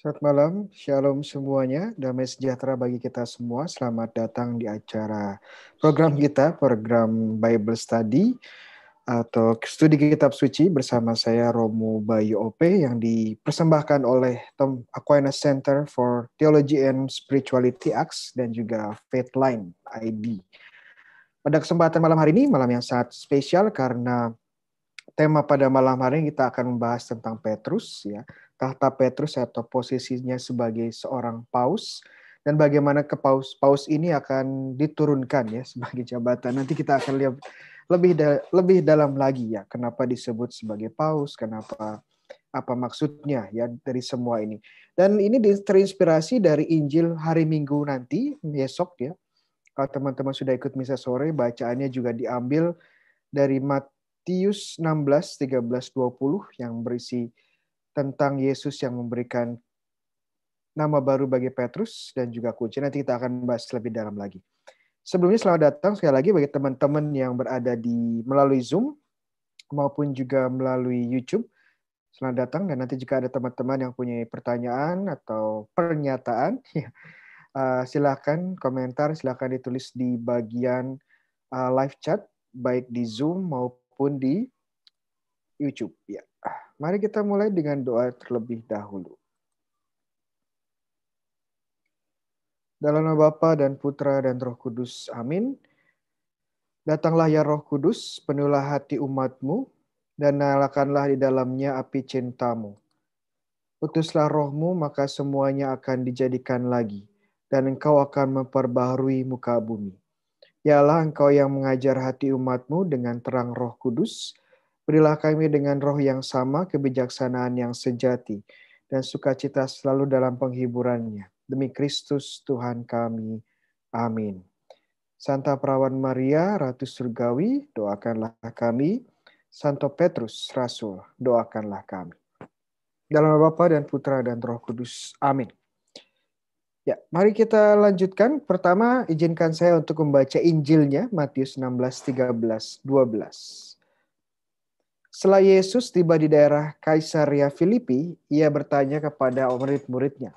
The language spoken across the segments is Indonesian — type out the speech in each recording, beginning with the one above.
Selamat malam, shalom semuanya, damai sejahtera bagi kita semua. Selamat datang di acara program kita, program Bible Study atau studi kitab suci bersama saya Romo Bayu Ope yang dipersembahkan oleh Tom Aquinas Center for Theology and Spirituality Acts dan juga Faithline ID. Pada kesempatan malam hari ini, malam yang sangat spesial karena tema pada malam hari ini kita akan membahas tentang Petrus ya tahta Petrus atau posisinya sebagai seorang paus dan bagaimana ke paus paus ini akan diturunkan ya sebagai jabatan. Nanti kita akan lihat lebih da lebih dalam lagi ya kenapa disebut sebagai paus, kenapa apa maksudnya ya dari semua ini. Dan ini terinspirasi dari Injil hari Minggu nanti besok ya. Kalau teman-teman sudah ikut misa sore bacaannya juga diambil dari Matius 16 13 20 yang berisi tentang Yesus yang memberikan nama baru bagi Petrus dan juga kunci. Nanti kita akan bahas lebih dalam lagi. Sebelumnya selamat datang sekali lagi bagi teman-teman yang berada di melalui Zoom maupun juga melalui YouTube. Selamat datang dan nanti jika ada teman-teman yang punya pertanyaan atau pernyataan, ya, uh, silahkan komentar, silahkan ditulis di bagian uh, live chat baik di Zoom maupun di YouTube. Ya. Mari kita mulai dengan doa terlebih dahulu. Dalam nama Bapa dan Putra dan Roh Kudus, amin. Datanglah ya Roh Kudus, penuhlah hati umatmu, dan nyalakanlah di dalamnya api cintamu. Utuslah rohmu, maka semuanya akan dijadikan lagi, dan engkau akan memperbaharui muka bumi. Ya Allah, engkau yang mengajar hati umatmu dengan terang roh kudus, Berilah kami dengan roh yang sama kebijaksanaan yang sejati dan sukacita selalu dalam penghiburannya. Demi Kristus Tuhan kami. Amin. Santa Perawan Maria, Ratu Surgawi, doakanlah kami. Santo Petrus, Rasul, doakanlah kami. Dalam Bapa dan Putra dan Roh Kudus. Amin. Ya, mari kita lanjutkan. Pertama, izinkan saya untuk membaca Injilnya, Matius 16, 13, 12. Setelah Yesus tiba di daerah Kaisaria Filipi, ia bertanya kepada murid-muridnya,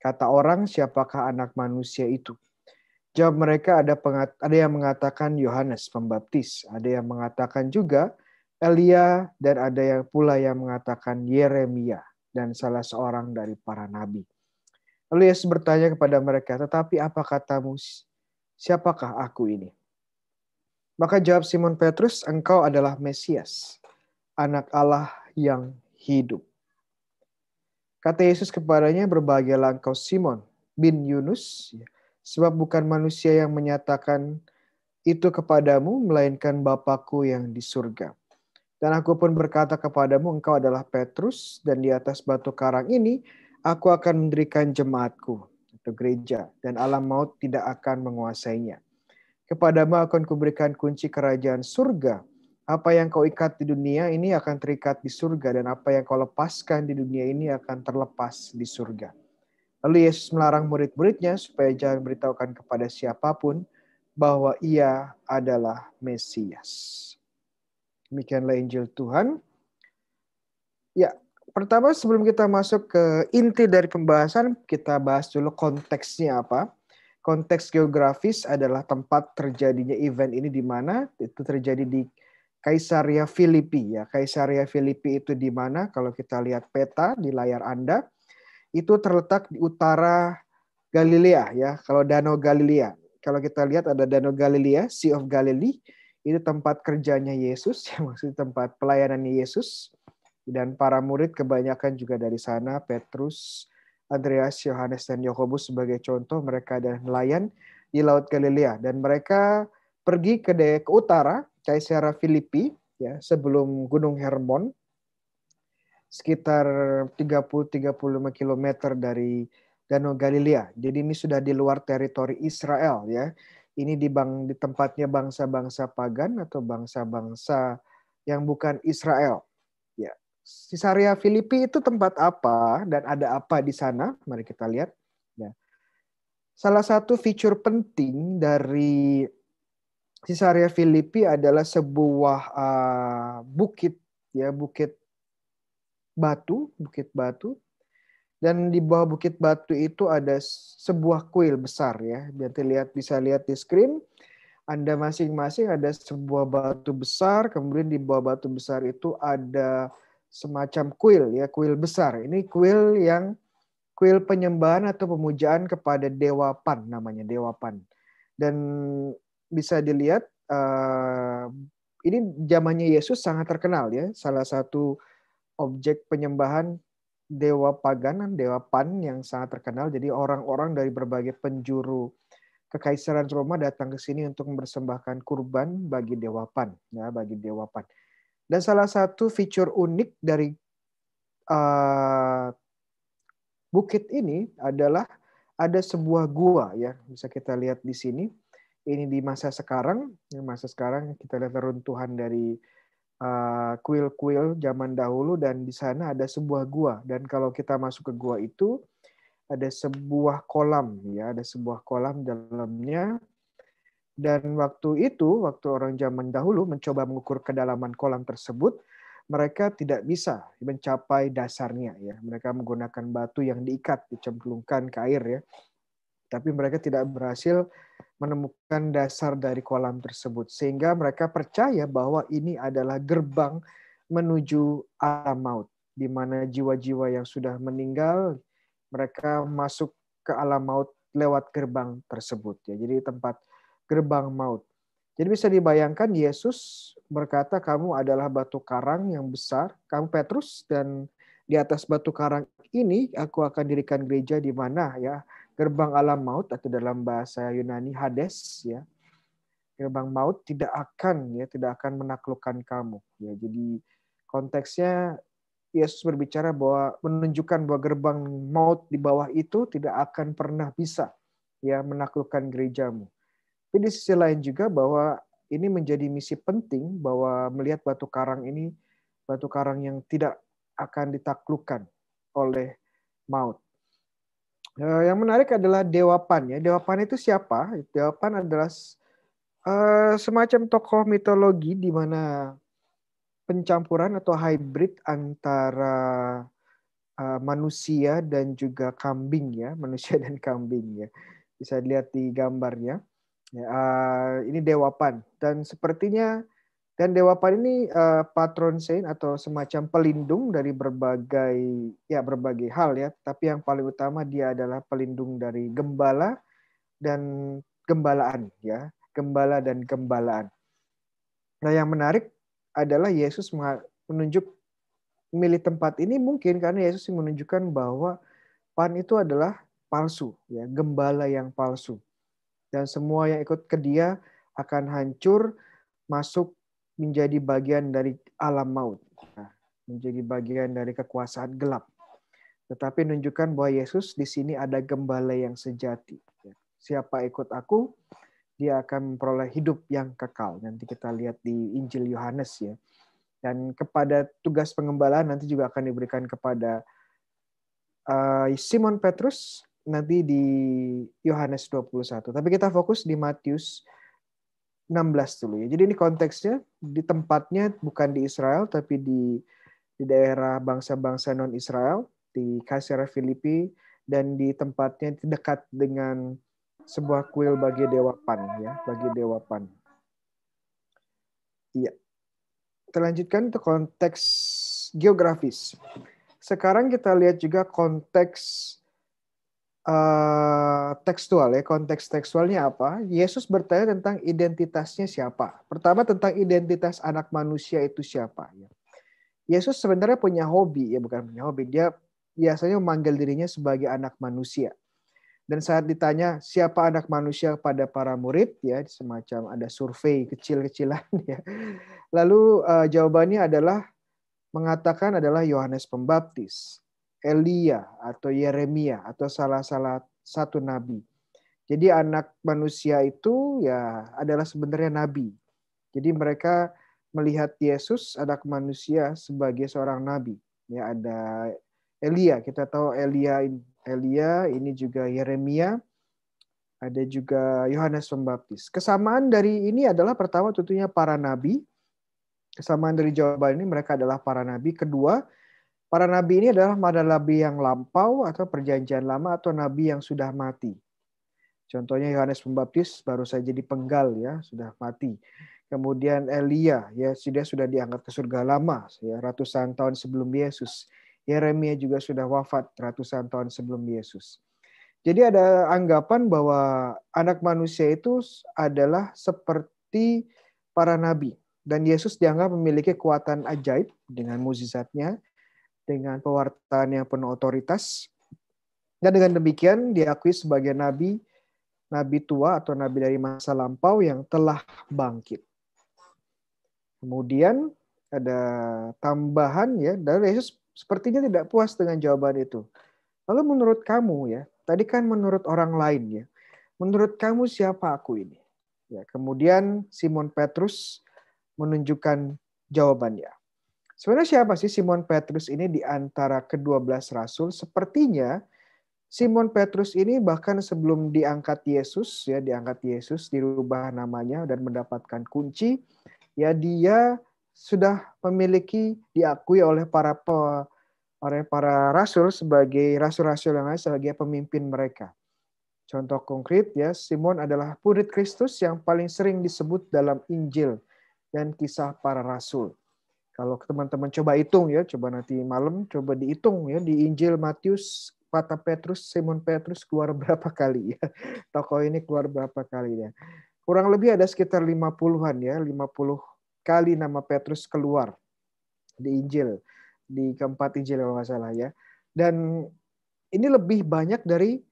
kata orang, siapakah anak manusia itu? Jawab mereka ada pengat, ada yang mengatakan Yohanes Pembaptis, ada yang mengatakan juga Elia dan ada yang pula yang mengatakan Yeremia dan salah seorang dari para nabi. Lalu Yesus bertanya kepada mereka, "Tetapi apa katamu? Siapakah aku ini?" Maka jawab Simon Petrus, "Engkau adalah Mesias, anak Allah yang hidup. Kata Yesus kepadanya, berbahagialah engkau Simon bin Yunus, ya. sebab bukan manusia yang menyatakan itu kepadamu, melainkan Bapakku yang di surga. Dan aku pun berkata kepadamu, engkau adalah Petrus, dan di atas batu karang ini, aku akan mendirikan jemaatku, atau gereja, dan alam maut tidak akan menguasainya. Kepadamu akan kuberikan kunci kerajaan surga, apa yang kau ikat di dunia ini akan terikat di surga dan apa yang kau lepaskan di dunia ini akan terlepas di surga. Lalu Yesus melarang murid-muridnya supaya jangan beritahukan kepada siapapun bahwa ia adalah Mesias. Demikianlah Injil Tuhan. Ya, pertama sebelum kita masuk ke inti dari pembahasan, kita bahas dulu konteksnya apa konteks geografis adalah tempat terjadinya event ini di mana itu terjadi di Kaisaria Filipi ya. Kaisaria Filipi itu di mana? Kalau kita lihat peta di layar Anda, itu terletak di utara Galilea ya. Kalau Danau Galilea. Kalau kita lihat ada Danau Galilea, Sea of Galilee, itu tempat kerjanya Yesus, ya maksudnya tempat pelayanan Yesus. Dan para murid kebanyakan juga dari sana, Petrus, Andreas, Yohanes, dan Yakobus sebagai contoh mereka adalah nelayan di Laut Galilea dan mereka pergi ke, ke utara Kaisera Filipi ya sebelum Gunung Hermon sekitar 30-35 km dari Danau Galilea. Jadi ini sudah di luar teritori Israel ya. Ini di bang di tempatnya bangsa-bangsa pagan atau bangsa-bangsa yang bukan Israel. Ya. Caesarea Filipi itu tempat apa dan ada apa di sana? Mari kita lihat. Ya. Salah satu fitur penting dari Caesarea Filipi adalah sebuah uh, bukit ya bukit batu, bukit batu. Dan di bawah bukit batu itu ada sebuah kuil besar ya. Nanti lihat bisa lihat di screen. Anda masing-masing ada sebuah batu besar, kemudian di bawah batu besar itu ada semacam kuil ya, kuil besar. Ini kuil yang kuil penyembahan atau pemujaan kepada Dewa Pan namanya, Dewa Pan. Dan bisa dilihat uh, ini zamannya Yesus sangat terkenal ya. Salah satu objek penyembahan dewa paganan, dewa pan yang sangat terkenal. Jadi orang-orang dari berbagai penjuru kekaisaran Roma datang ke sini untuk mempersembahkan kurban bagi dewa pan, ya, bagi dewa pan. Dan salah satu fitur unik dari uh, bukit ini adalah ada sebuah gua ya, bisa kita lihat di sini ini di masa sekarang, masa sekarang kita lihat reruntuhan dari eh, kuil-kuil zaman dahulu dan di sana ada sebuah gua dan kalau kita masuk ke gua itu ada sebuah kolam ya, ada sebuah kolam dalamnya dan waktu itu waktu orang zaman dahulu mencoba mengukur kedalaman kolam tersebut mereka tidak bisa mencapai dasarnya ya. Mereka menggunakan batu yang diikat dicemplungkan ke air ya tapi mereka tidak berhasil menemukan dasar dari kolam tersebut sehingga mereka percaya bahwa ini adalah gerbang menuju alam maut di mana jiwa-jiwa yang sudah meninggal mereka masuk ke alam maut lewat gerbang tersebut ya jadi tempat gerbang maut jadi bisa dibayangkan Yesus berkata kamu adalah batu karang yang besar kamu Petrus dan di atas batu karang ini aku akan dirikan gereja di mana ya gerbang alam maut atau dalam bahasa Yunani Hades ya gerbang maut tidak akan ya tidak akan menaklukkan kamu ya jadi konteksnya Yesus berbicara bahwa menunjukkan bahwa gerbang maut di bawah itu tidak akan pernah bisa ya menaklukkan gerejamu. Tapi di sisi lain juga bahwa ini menjadi misi penting bahwa melihat batu karang ini batu karang yang tidak akan ditaklukkan oleh maut. Eh, yang menarik adalah dewapan ya. dewapan itu siapa? dewapan adalah uh, semacam tokoh mitologi di mana pencampuran atau hybrid antara uh, manusia dan juga kambing ya, manusia dan kambing ya. Bisa dilihat di gambarnya. Ya, uh, ini dewapan dan sepertinya dan Dewa Pan ini uh, patron saint atau semacam pelindung dari berbagai ya berbagai hal ya, tapi yang paling utama dia adalah pelindung dari gembala dan gembalaan ya, gembala dan gembalaan. Nah, yang menarik adalah Yesus menunjuk milih tempat ini mungkin karena Yesus menunjukkan bahwa pan itu adalah palsu ya, gembala yang palsu. Dan semua yang ikut ke dia akan hancur masuk menjadi bagian dari alam maut, nah, menjadi bagian dari kekuasaan gelap. Tetapi menunjukkan bahwa Yesus di sini ada gembala yang sejati. Ya, siapa ikut aku, dia akan memperoleh hidup yang kekal. Nanti kita lihat di Injil Yohanes ya. Dan kepada tugas pengembala nanti juga akan diberikan kepada eh, Simon Petrus nanti di Yohanes 21. Tapi kita fokus di Matius 16 dulu ya. Jadi ini konteksnya di tempatnya bukan di Israel tapi di di daerah bangsa-bangsa non-Israel di Kaisar Filipi dan di tempatnya dekat dengan sebuah kuil bagi dewa Pan ya, bagi dewa Pan. Iya. Terlanjutkan ke konteks geografis. Sekarang kita lihat juga konteks uh, tekstual ya, konteks tekstualnya apa? Yesus bertanya tentang identitasnya siapa. Pertama tentang identitas anak manusia itu siapa. ya Yesus sebenarnya punya hobi ya, bukan punya hobi. Dia biasanya memanggil dirinya sebagai anak manusia. Dan saat ditanya siapa anak manusia pada para murid ya, semacam ada survei kecil-kecilan ya. Lalu uh, jawabannya adalah mengatakan adalah Yohanes Pembaptis. Elia atau Yeremia atau salah-salah satu nabi. Jadi anak manusia itu ya adalah sebenarnya nabi. Jadi mereka melihat Yesus anak manusia sebagai seorang nabi. Ya ada Elia, kita tahu Elia Elia ini juga Yeremia, ada juga Yohanes Pembaptis. Kesamaan dari ini adalah pertama tentunya para nabi. Kesamaan dari jawaban ini mereka adalah para nabi. Kedua, Para nabi ini adalah para nabi yang lampau atau perjanjian lama atau nabi yang sudah mati. Contohnya Yohanes Pembaptis baru saja dipenggal ya, sudah mati. Kemudian Elia ya sudah sudah diangkat ke surga lama ya ratusan tahun sebelum Yesus. Yeremia juga sudah wafat ratusan tahun sebelum Yesus. Jadi ada anggapan bahwa anak manusia itu adalah seperti para nabi dan Yesus dianggap memiliki kekuatan ajaib dengan mukjizatnya dengan pewartaan yang penuh otoritas. Dan dengan demikian diakui sebagai nabi nabi tua atau nabi dari masa lampau yang telah bangkit. Kemudian ada tambahan ya, dan Yesus sepertinya tidak puas dengan jawaban itu. Lalu menurut kamu ya, tadi kan menurut orang lain ya. Menurut kamu siapa aku ini? Ya, kemudian Simon Petrus menunjukkan jawabannya. Sebenarnya siapa sih Simon Petrus ini di antara kedua belas rasul? Sepertinya Simon Petrus ini bahkan sebelum diangkat Yesus, ya diangkat Yesus, dirubah namanya dan mendapatkan kunci, ya dia sudah memiliki diakui oleh para pe, oleh para rasul sebagai rasul-rasul yang lain sebagai pemimpin mereka. Contoh konkret ya, Simon adalah murid Kristus yang paling sering disebut dalam Injil dan kisah para rasul. Kalau teman-teman coba hitung ya, coba nanti malam coba dihitung ya di Injil Matius kata Petrus, Simon Petrus keluar berapa kali ya. Tokoh ini keluar berapa kali ya. Kurang lebih ada sekitar 50-an ya, 50 kali nama Petrus keluar di Injil, di keempat Injil kalau nggak salah ya. Dan ini lebih banyak dari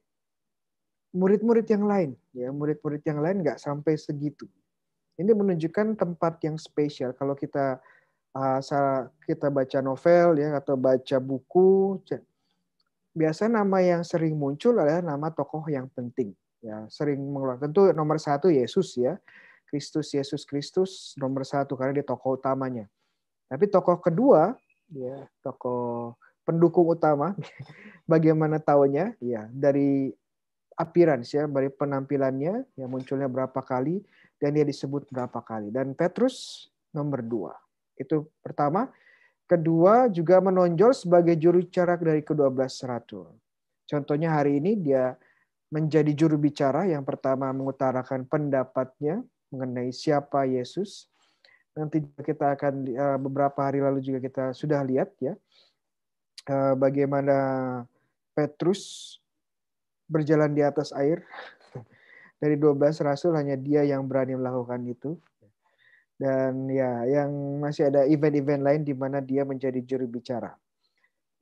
murid-murid yang lain ya, murid-murid yang lain nggak sampai segitu. Ini menunjukkan tempat yang spesial kalau kita uh, kita baca novel ya atau baca buku biasa nama yang sering muncul adalah nama tokoh yang penting ya sering mengeluarkan tentu nomor satu Yesus ya Kristus Yesus Kristus nomor satu karena dia tokoh utamanya tapi tokoh kedua ya tokoh pendukung utama bagaimana tahunya ya dari appearance ya dari penampilannya yang munculnya berapa kali dan dia disebut berapa kali dan Petrus nomor dua itu pertama. Kedua juga menonjol sebagai juru bicara dari ke-12 ratu. Contohnya hari ini dia menjadi juru bicara yang pertama mengutarakan pendapatnya mengenai siapa Yesus. Nanti kita akan eh, beberapa hari lalu juga kita sudah lihat ya eh, bagaimana Petrus berjalan di atas air. Dari 12 rasul hanya dia yang berani melakukan itu dan ya yang masih ada event-event lain di mana dia menjadi juru bicara.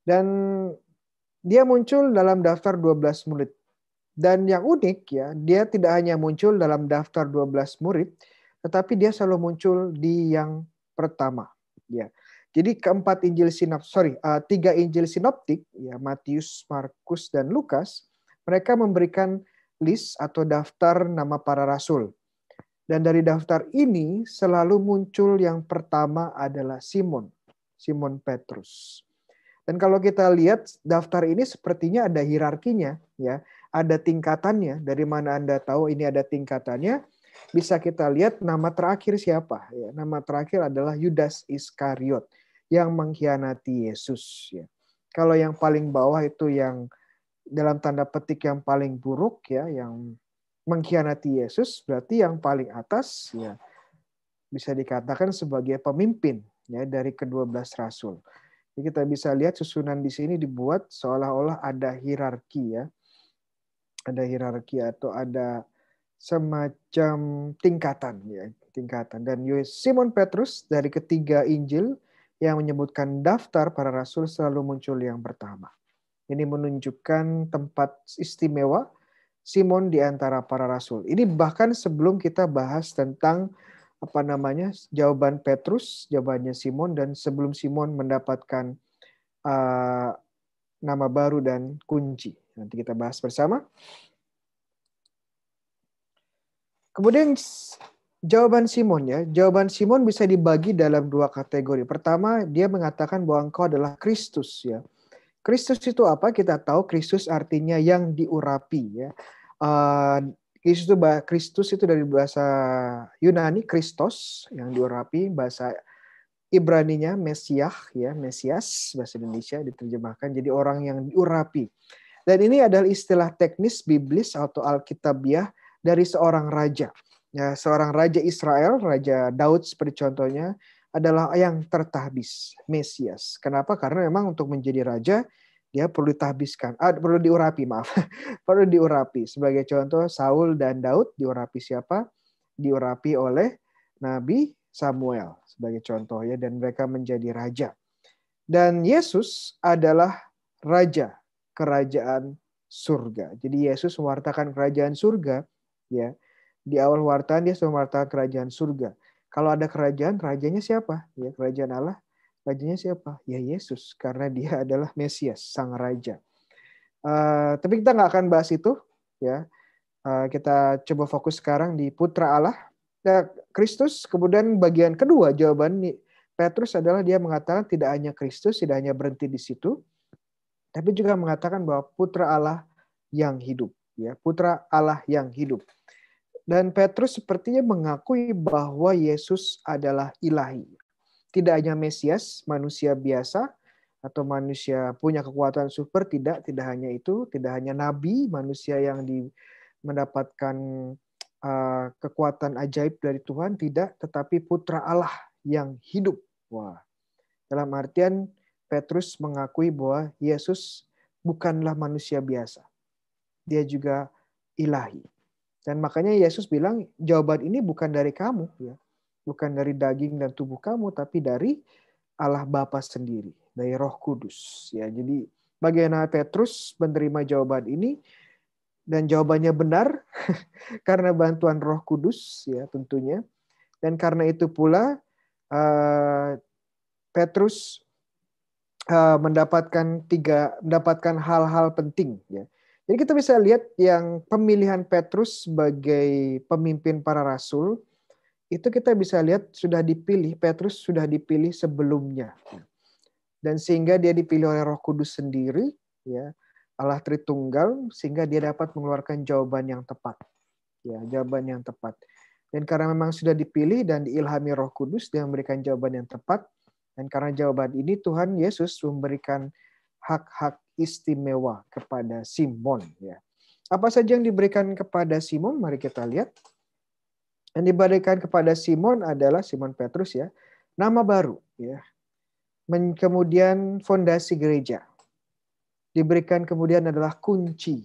Dan dia muncul dalam daftar 12 murid. Dan yang unik ya, dia tidak hanya muncul dalam daftar 12 murid, tetapi dia selalu muncul di yang pertama, ya. Jadi keempat Injil sinop, sorry, uh, tiga Injil sinoptik, ya Matius, Markus, dan Lukas, mereka memberikan list atau daftar nama para rasul dan dari daftar ini selalu muncul yang pertama adalah Simon, Simon Petrus. Dan kalau kita lihat daftar ini sepertinya ada hierarkinya, ya, ada tingkatannya. Dari mana Anda tahu ini ada tingkatannya? Bisa kita lihat nama terakhir siapa? Ya, nama terakhir adalah Yudas Iskariot yang mengkhianati Yesus. Ya. Kalau yang paling bawah itu yang dalam tanda petik yang paling buruk ya, yang mengkhianati Yesus, berarti yang paling atas ya, ya bisa dikatakan sebagai pemimpin ya dari kedua belas rasul. Jadi kita bisa lihat susunan di sini dibuat seolah-olah ada hierarki ya. Ada hierarki atau ada semacam tingkatan ya, tingkatan. Dan Simon Petrus dari ketiga Injil yang menyebutkan daftar para rasul selalu muncul yang pertama. Ini menunjukkan tempat istimewa Simon di antara para rasul. Ini bahkan sebelum kita bahas tentang apa namanya jawaban Petrus, jawabannya Simon dan sebelum Simon mendapatkan uh, nama baru dan kunci. Nanti kita bahas bersama. Kemudian jawaban Simon ya, jawaban Simon bisa dibagi dalam dua kategori. Pertama, dia mengatakan bahwa engkau adalah Kristus ya. Kristus itu apa? Kita tahu Kristus artinya yang diurapi ya. Ehm, Kristus itu Kristus itu dari bahasa Yunani Kristos yang diurapi bahasa Ibrani-nya Mesiah ya Mesias bahasa Indonesia diterjemahkan jadi orang yang diurapi. Dan ini adalah istilah teknis biblis atau alkitabiah dari seorang raja. Ya, seorang raja Israel, raja Daud seperti contohnya, adalah yang tertahbis, Mesias. Kenapa? Karena memang untuk menjadi raja dia perlu ditahbiskan, ah, perlu diurapi, maaf, perlu diurapi. Sebagai contoh, Saul dan Daud diurapi siapa? Diurapi oleh Nabi Samuel sebagai contoh ya, dan mereka menjadi raja. Dan Yesus adalah raja kerajaan surga. Jadi Yesus mewartakan kerajaan surga, ya. Di awal wartaan dia sudah mewartakan kerajaan surga. Kalau ada kerajaan, rajanya siapa? Ya, kerajaan Allah. Rajanya siapa? Ya Yesus, karena dia adalah Mesias, Sang Raja. Uh, tapi kita nggak akan bahas itu, ya. Uh, kita coba fokus sekarang di Putra Allah. Nah, Kristus kemudian bagian kedua jawaban Petrus adalah dia mengatakan tidak hanya Kristus, tidak hanya berhenti di situ, tapi juga mengatakan bahwa Putra Allah yang hidup, ya Putra Allah yang hidup. Dan Petrus sepertinya mengakui bahwa Yesus adalah ilahi. Tidak hanya Mesias, manusia biasa, atau manusia punya kekuatan super tidak tidak hanya itu tidak hanya nabi manusia yang di, mendapatkan uh, kekuatan ajaib dari Tuhan tidak tetapi putra Allah yang hidup wah dalam artian Petrus mengakui bahwa Yesus bukanlah manusia biasa dia juga ilahi dan makanya Yesus bilang jawaban ini bukan dari kamu ya. Bukan dari daging dan tubuh kamu tapi dari Allah Bapa sendiri, dari Roh Kudus ya. Jadi bagaimana Petrus menerima jawaban ini dan jawabannya benar karena bantuan Roh Kudus ya tentunya. Dan karena itu pula eh, Petrus eh, mendapatkan tiga mendapatkan hal-hal penting ya jadi kita bisa lihat yang pemilihan Petrus sebagai pemimpin para rasul itu kita bisa lihat sudah dipilih Petrus sudah dipilih sebelumnya. Dan sehingga dia dipilih oleh Roh Kudus sendiri ya. Allah Tritunggal sehingga dia dapat mengeluarkan jawaban yang tepat. Ya, jawaban yang tepat. Dan karena memang sudah dipilih dan diilhami Roh Kudus, dia memberikan jawaban yang tepat. Dan karena jawaban ini Tuhan Yesus memberikan hak-hak istimewa kepada Simon ya. Apa saja yang diberikan kepada Simon? Mari kita lihat. Yang diberikan kepada Simon adalah Simon Petrus ya, nama baru ya. kemudian fondasi gereja. Diberikan kemudian adalah kunci.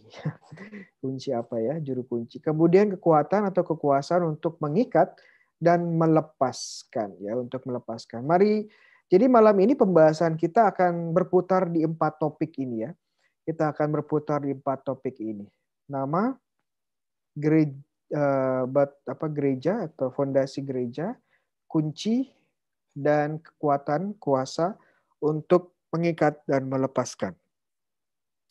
kunci apa ya? Juru kunci. Kemudian kekuatan atau kekuasaan untuk mengikat dan melepaskan ya, untuk melepaskan. Mari jadi malam ini pembahasan kita akan berputar di empat topik ini ya. Kita akan berputar di empat topik ini. Nama gereja eh, bat, apa gereja atau fondasi gereja, kunci dan kekuatan kuasa untuk mengikat dan melepaskan.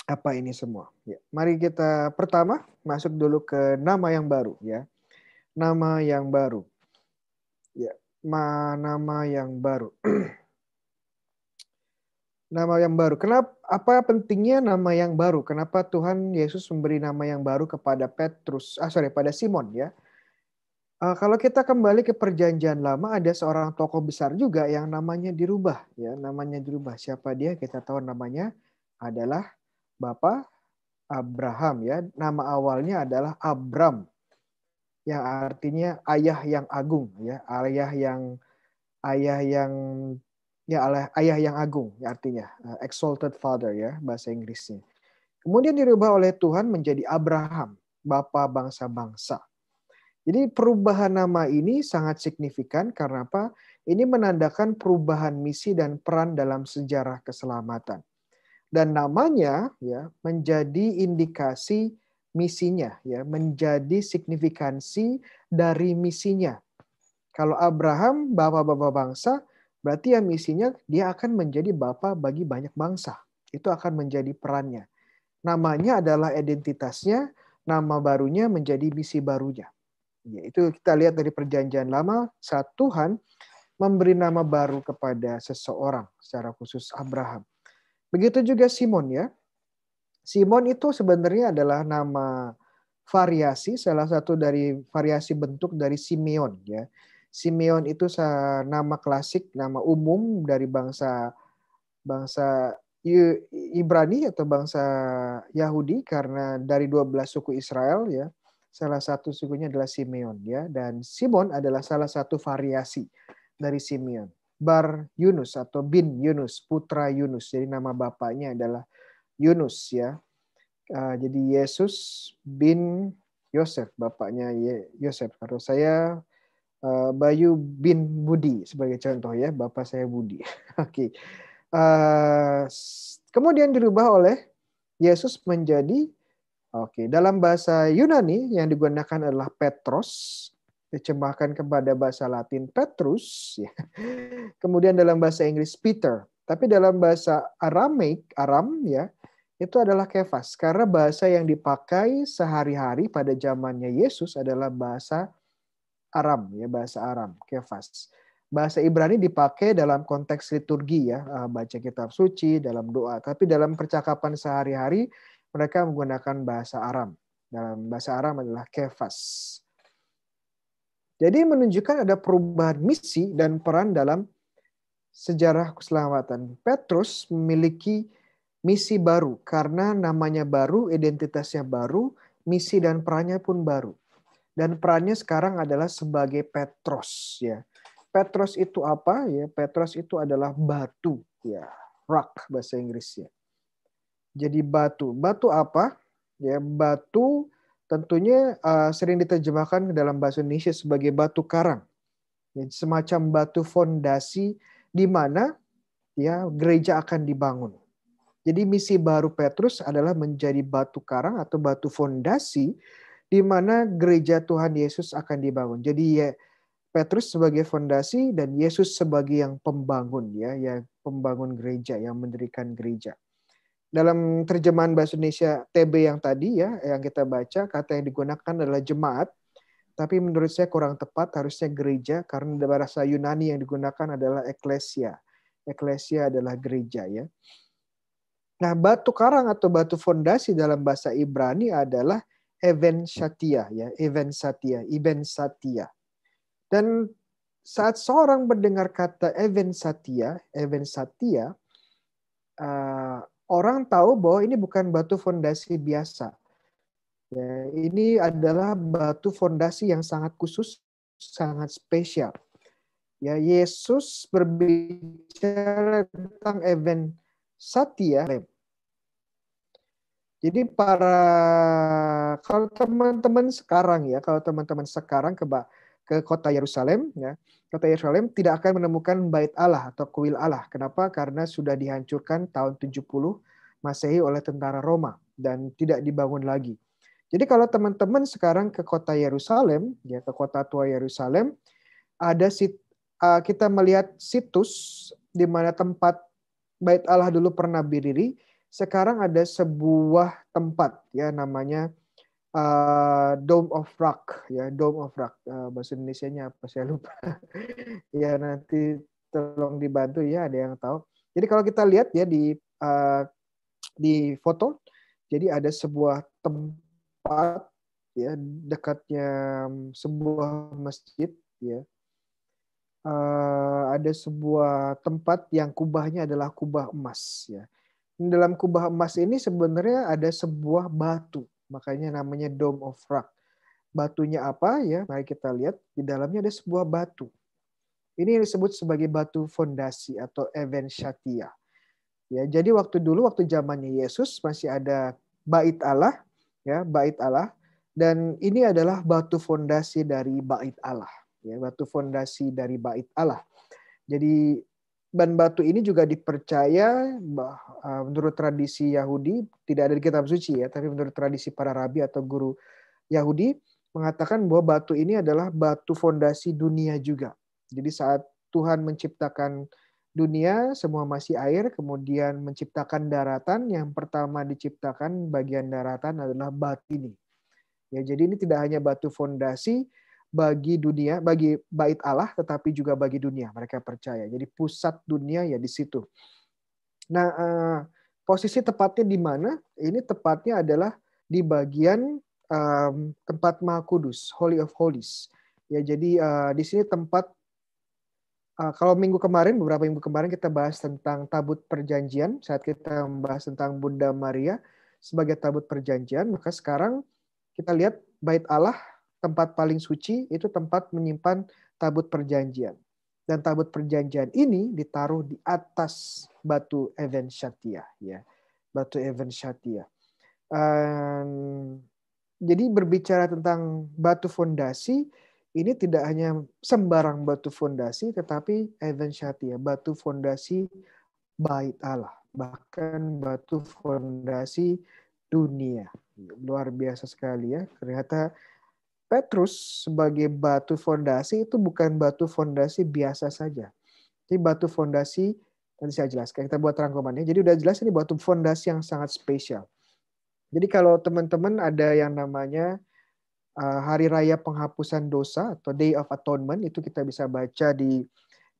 Apa ini semua? Ya, mari kita pertama masuk dulu ke nama yang baru ya. Nama yang baru. Ya, nama yang baru. nama yang baru. Kenapa apa pentingnya nama yang baru? Kenapa Tuhan Yesus memberi nama yang baru kepada Petrus? Ah sorry, pada Simon ya. Uh, kalau kita kembali ke perjanjian lama ada seorang tokoh besar juga yang namanya dirubah ya, namanya dirubah. Siapa dia? Kita tahu namanya adalah Bapak Abraham ya. Nama awalnya adalah Abram yang artinya ayah yang agung ya, ayah yang ayah yang ya Allah ayah yang agung ya artinya eh, exalted father ya bahasa Inggrisnya. Kemudian dirubah oleh Tuhan menjadi Abraham, bapa bangsa-bangsa. Jadi perubahan nama ini sangat signifikan karena apa? Ini menandakan perubahan misi dan peran dalam sejarah keselamatan. Dan namanya ya menjadi indikasi misinya ya, menjadi signifikansi dari misinya. Kalau Abraham Bapa Bapa bangsa, Berarti ya misinya dia akan menjadi bapak bagi banyak bangsa. Itu akan menjadi perannya. Namanya adalah identitasnya, nama barunya menjadi misi barunya. Ya, itu kita lihat dari perjanjian lama, saat Tuhan memberi nama baru kepada seseorang, secara khusus Abraham. Begitu juga Simon ya. Simon itu sebenarnya adalah nama variasi, salah satu dari variasi bentuk dari Simeon ya Simeon itu nama klasik, nama umum dari bangsa bangsa Ibrani atau bangsa Yahudi karena dari 12 suku Israel ya salah satu sukunya adalah Simeon ya dan Simon adalah salah satu variasi dari Simeon Bar Yunus atau bin Yunus putra Yunus jadi nama bapaknya adalah Yunus ya jadi Yesus bin Yosef bapaknya Yosef kalau saya Eh, Bayu bin Budi sebagai contoh ya, bapak saya Budi. Oke. okay. Uh, eh, kemudian dirubah oleh Yesus menjadi oke okay, dalam bahasa Yunani yang digunakan adalah Petros dicembahkan kepada bahasa Latin Petrus ya. kemudian dalam bahasa Inggris Peter tapi dalam bahasa Aramaik Aram ya itu adalah kefas karena bahasa yang dipakai sehari-hari pada zamannya Yesus adalah bahasa Aram ya bahasa Aram kefas. Bahasa Ibrani dipakai dalam konteks liturgi ya, eh, baca kitab suci, dalam doa, tapi dalam percakapan sehari-hari mereka menggunakan bahasa Aram. Dalam bahasa Aram adalah kefas. Jadi menunjukkan ada perubahan misi dan peran dalam sejarah keselamatan. Petrus memiliki misi baru karena namanya baru, identitasnya baru, misi dan perannya pun baru dan perannya sekarang adalah sebagai Petros ya. Petros itu apa ya? Petros itu adalah batu ya, rock bahasa Inggrisnya. Jadi batu. Batu apa? Ya, batu tentunya uh, sering diterjemahkan ke dalam bahasa Indonesia sebagai batu karang. Ya, semacam batu fondasi di mana ya gereja akan dibangun. Jadi misi baru Petrus adalah menjadi batu karang atau batu fondasi di mana gereja Tuhan Yesus akan dibangun. Jadi ya, Petrus sebagai fondasi dan Yesus sebagai yang pembangun ya, yang pembangun gereja, yang mendirikan gereja. Dalam terjemahan bahasa Indonesia TB yang tadi ya, yang kita baca, kata yang digunakan adalah jemaat, tapi menurut saya kurang tepat harusnya gereja karena bahasa Yunani yang digunakan adalah eklesia. Eklesia adalah gereja ya. Nah, batu karang atau batu fondasi dalam bahasa Ibrani adalah Event Satya ya, Event Satya, Event Satya. Dan saat seorang mendengar kata Event Satya, Event Satya, uh, orang tahu bahwa ini bukan batu fondasi biasa. Ya, ini adalah batu fondasi yang sangat khusus, sangat spesial. Ya, Yesus berbicara tentang Event Satya, jadi para kalau teman-teman sekarang ya, kalau teman-teman sekarang ke ke kota Yerusalem ya, kota Yerusalem tidak akan menemukan bait Allah atau kuil Allah. Kenapa? Karena sudah dihancurkan tahun 70 Masehi oleh tentara Roma dan tidak dibangun lagi. Jadi kalau teman-teman sekarang ke kota Yerusalem, ya ke kota tua Yerusalem, ada sit, uh, kita melihat situs di mana tempat bait Allah dulu pernah berdiri sekarang ada sebuah tempat ya namanya uh, Dome of Rock ya Dome of Rock uh, bahasa Indonesia-nya apa saya lupa ya nanti tolong dibantu ya ada yang tahu jadi kalau kita lihat ya di uh, di foto jadi ada sebuah tempat ya dekatnya sebuah masjid ya uh, ada sebuah tempat yang kubahnya adalah kubah emas ya dalam kubah emas ini sebenarnya ada sebuah batu, makanya namanya dome of rock. Batunya apa ya? Mari kita lihat di dalamnya ada sebuah batu. Ini yang disebut sebagai batu fondasi atau evenshatia. Ya, jadi waktu dulu waktu zamannya Yesus masih ada bait Allah, ya, bait Allah dan ini adalah batu fondasi dari bait Allah, ya, batu fondasi dari bait Allah. Jadi ban batu ini juga dipercaya bah, ah, menurut tradisi Yahudi tidak ada di kitab suci ya, tapi menurut tradisi para rabi atau guru Yahudi mengatakan bahwa batu ini adalah batu fondasi dunia juga. Jadi saat Tuhan menciptakan dunia semua masih air, kemudian menciptakan daratan, yang pertama diciptakan bagian daratan adalah batu ini. Ya, jadi ini tidak hanya batu fondasi, bagi dunia, bagi bait Allah, tetapi juga bagi dunia. Mereka percaya. Jadi pusat dunia ya di situ. Nah, uh, posisi tepatnya di mana? Ini tepatnya adalah di bagian um, tempat Maha Kudus, Holy of Holies. Ya, jadi uh, di sini tempat Uh, kalau minggu kemarin, beberapa minggu kemarin kita bahas tentang tabut perjanjian. Saat kita membahas tentang Bunda Maria sebagai tabut perjanjian, maka sekarang kita lihat bait Allah tempat paling suci itu tempat menyimpan tabut perjanjian. Dan tabut perjanjian ini ditaruh di atas batu Even Shatia, ya. Batu Even Shatia. Um, jadi berbicara tentang batu fondasi, ini tidak hanya sembarang batu fondasi, tetapi Even Shatia, batu fondasi bait Allah, bahkan batu fondasi dunia. Luar biasa sekali ya. Ternyata Petrus sebagai batu fondasi itu bukan batu fondasi biasa saja. Jadi batu fondasi nanti saya jelaskan. Kita buat rangkumannya. Jadi udah jelas ini batu fondasi yang sangat spesial. Jadi kalau teman-teman ada yang namanya uh, Hari Raya Penghapusan Dosa atau Day of Atonement itu kita bisa baca di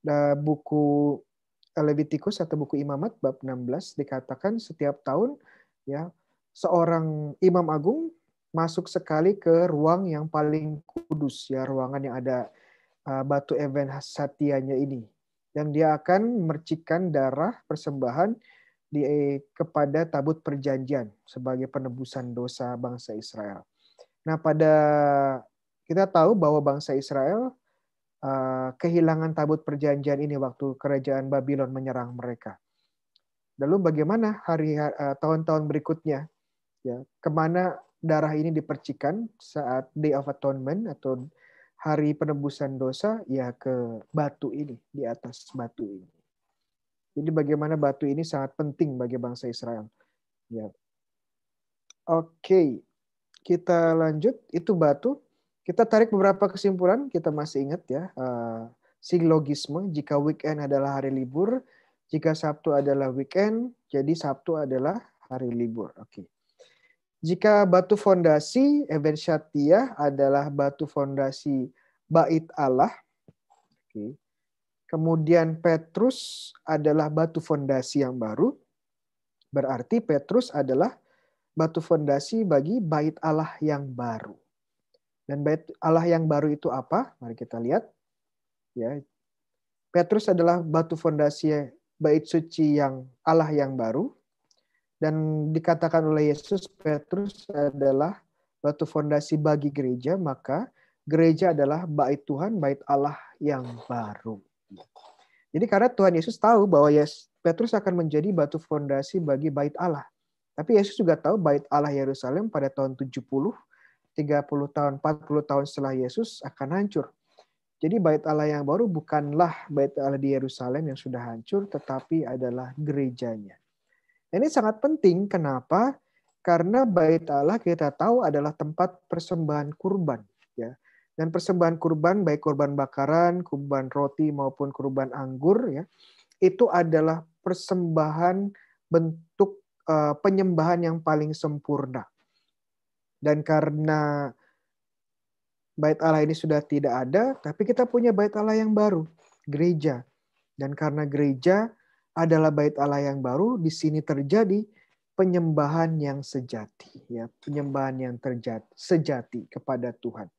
uh, buku Levitikus atau buku Imamat bab 16 dikatakan setiap tahun ya seorang imam agung masuk sekali ke ruang yang paling kudus ya ruangan yang ada uh, batu event Satianya ini yang dia akan mercikan darah persembahan di kepada tabut perjanjian sebagai penebusan dosa bangsa Israel. Nah, pada kita tahu bahwa bangsa Israel uh, kehilangan tabut perjanjian ini waktu kerajaan Babylon menyerang mereka. Lalu bagaimana hari uh, tahun-tahun berikutnya? Ya, kemana darah ini dipercikan saat Day of Atonement atau hari penebusan dosa ya ke batu ini, di atas batu ini. Jadi bagaimana batu ini sangat penting bagi bangsa Israel. Ya. Oke, kita lanjut. Itu batu. Kita tarik beberapa kesimpulan. Kita masih ingat ya. Uh, silogisme, jika weekend adalah hari libur, jika Sabtu adalah weekend, jadi Sabtu adalah hari libur. Oke. Okay. Jika batu fondasi Eben Syatiyah adalah batu fondasi bait Allah, kemudian Petrus adalah batu fondasi yang baru, berarti Petrus adalah batu fondasi bagi bait Allah yang baru. Dan bait Allah yang baru itu apa? Mari kita lihat. Ya. Petrus adalah batu fondasi bait suci yang Allah yang baru dan dikatakan oleh Yesus Petrus adalah batu fondasi bagi gereja, maka gereja adalah bait Tuhan, bait Allah yang baru. Jadi karena Tuhan Yesus tahu bahwa Yes Petrus akan menjadi batu fondasi bagi bait Allah. Tapi Yesus juga tahu bait Allah Yerusalem pada tahun 70, 30 tahun, 40 tahun setelah Yesus akan hancur. Jadi bait Allah yang baru bukanlah bait Allah di Yerusalem yang sudah hancur, tetapi adalah gerejanya. Nah, ini sangat penting. Kenapa? Karena bait Allah kita tahu adalah tempat persembahan kurban. Ya. Dan persembahan kurban, baik kurban bakaran, kurban roti maupun kurban anggur, ya, itu adalah persembahan bentuk eh, penyembahan yang paling sempurna. Dan karena bait Allah ini sudah tidak ada, tapi kita punya bait Allah yang baru, gereja. Dan karena gereja adalah bait Allah yang baru, di sini terjadi penyembahan yang sejati ya, penyembahan yang terjadi sejati kepada Tuhan.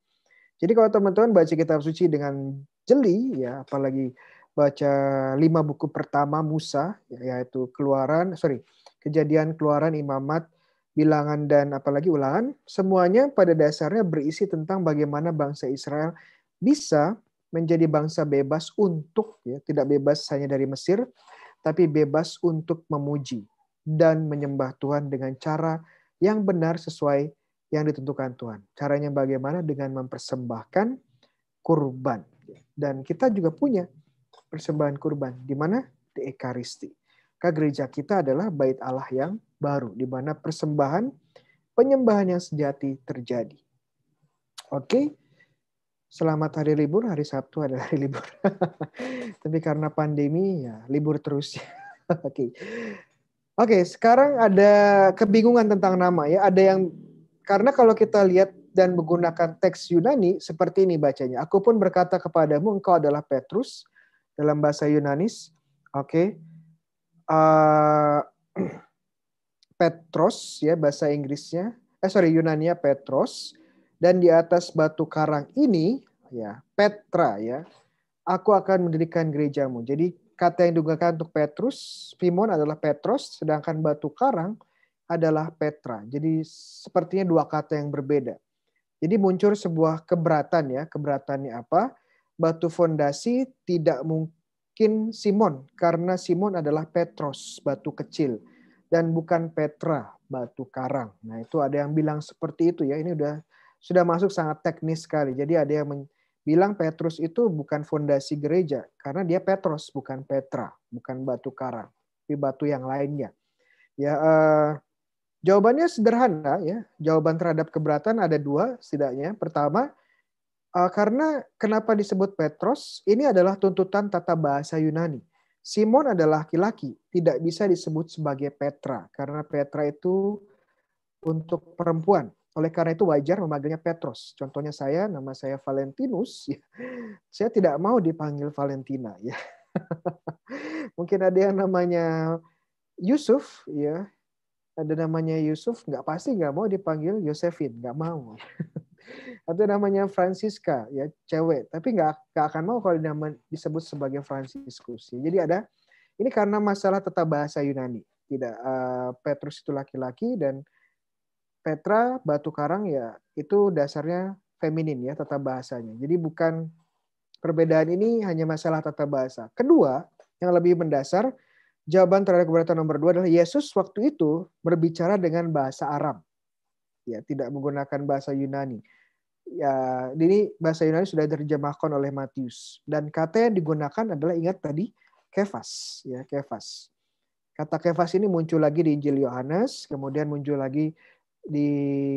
Jadi kalau teman-teman baca kitab suci dengan jeli ya, apalagi baca lima buku pertama Musa ya, yaitu Keluaran, sorry, Kejadian, Keluaran, Imamat, Bilangan dan apalagi Ulangan, semuanya pada dasarnya berisi tentang bagaimana bangsa Israel bisa menjadi bangsa bebas untuk ya, tidak bebas hanya dari Mesir, tapi bebas untuk memuji dan menyembah Tuhan dengan cara yang benar sesuai yang ditentukan Tuhan. Caranya bagaimana? Dengan mempersembahkan kurban. Dan kita juga punya persembahan kurban. Di mana? Di Ekaristi. Ke gereja kita adalah bait Allah yang baru. Di mana persembahan, penyembahan yang sejati terjadi. Oke, selamat hari libur, hari Sabtu adalah hari libur. Tapi karena pandemi ya libur terus. Oke. Oke, okay. okay, sekarang ada kebingungan tentang nama ya. Ada yang karena kalau kita lihat dan menggunakan teks Yunani seperti ini bacanya. Aku pun berkata kepadamu engkau adalah Petrus dalam bahasa Yunani. Oke. Okay. Uh, eh, Petros ya bahasa Inggrisnya. Eh sorry Yunania Petros dan di atas batu karang ini, ya Petra ya, aku akan mendirikan gerejamu. Jadi kata yang digunakan untuk Petrus, Simon adalah Petros, sedangkan batu karang adalah Petra. Jadi sepertinya dua kata yang berbeda. Jadi muncul sebuah keberatan ya. Keberatannya apa? Batu fondasi tidak mungkin Simon karena Simon adalah Petros, batu kecil dan bukan Petra, batu karang. Nah, itu ada yang bilang seperti itu ya. Ini udah sudah masuk sangat teknis sekali. Jadi ada yang bilang Petrus itu bukan fondasi gereja karena dia Petros bukan Petra, bukan batu karang, tapi batu yang lainnya. Ya eh, jawabannya sederhana ya. Jawaban terhadap keberatan ada dua setidaknya. Pertama eh, karena kenapa disebut Petros? Ini adalah tuntutan tata bahasa Yunani. Simon adalah laki-laki, tidak bisa disebut sebagai Petra karena Petra itu untuk perempuan. Oleh karena itu wajar memanggilnya Petros. Contohnya saya, nama saya Valentinus. Ya. Saya tidak mau dipanggil Valentina. Ya. Mungkin ada yang namanya Yusuf, ya ada namanya Yusuf, nggak pasti nggak mau dipanggil Yosefin, nggak mau. Atau namanya Francisca, ya cewek, tapi nggak nggak akan mau kalau disebut sebagai Franciscus. Ya. Jadi ada ini karena masalah tetap bahasa Yunani. Tidak uh, Petrus itu laki-laki dan Petra batu karang ya itu dasarnya feminin ya tata bahasanya. Jadi bukan perbedaan ini hanya masalah tata bahasa. Kedua, yang lebih mendasar, jawaban terhadap keberatan nomor dua adalah Yesus waktu itu berbicara dengan bahasa Arab. Ya, tidak menggunakan bahasa Yunani. Ya, ini bahasa Yunani sudah diterjemahkan oleh Matius dan kata yang digunakan adalah ingat tadi kefas, ya, kefas. Kata kefas ini muncul lagi di Injil Yohanes, kemudian muncul lagi di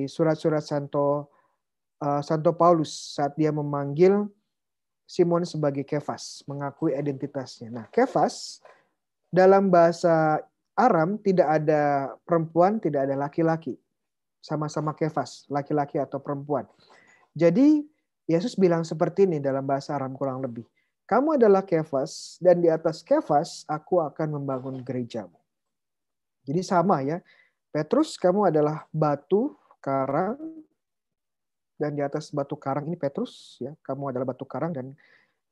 surat-surat Santo uh, Santo Paulus saat dia memanggil Simon sebagai Kefas, mengakui identitasnya. Nah, Kefas dalam bahasa Aram tidak ada perempuan, tidak ada laki-laki. Sama-sama Kefas, laki-laki atau perempuan. Jadi Yesus bilang seperti ini dalam bahasa Aram kurang lebih. Kamu adalah Kefas dan di atas Kefas aku akan membangun gerejamu. Jadi sama ya. Petrus, kamu adalah batu karang dan di atas batu karang ini Petrus ya, kamu adalah batu karang dan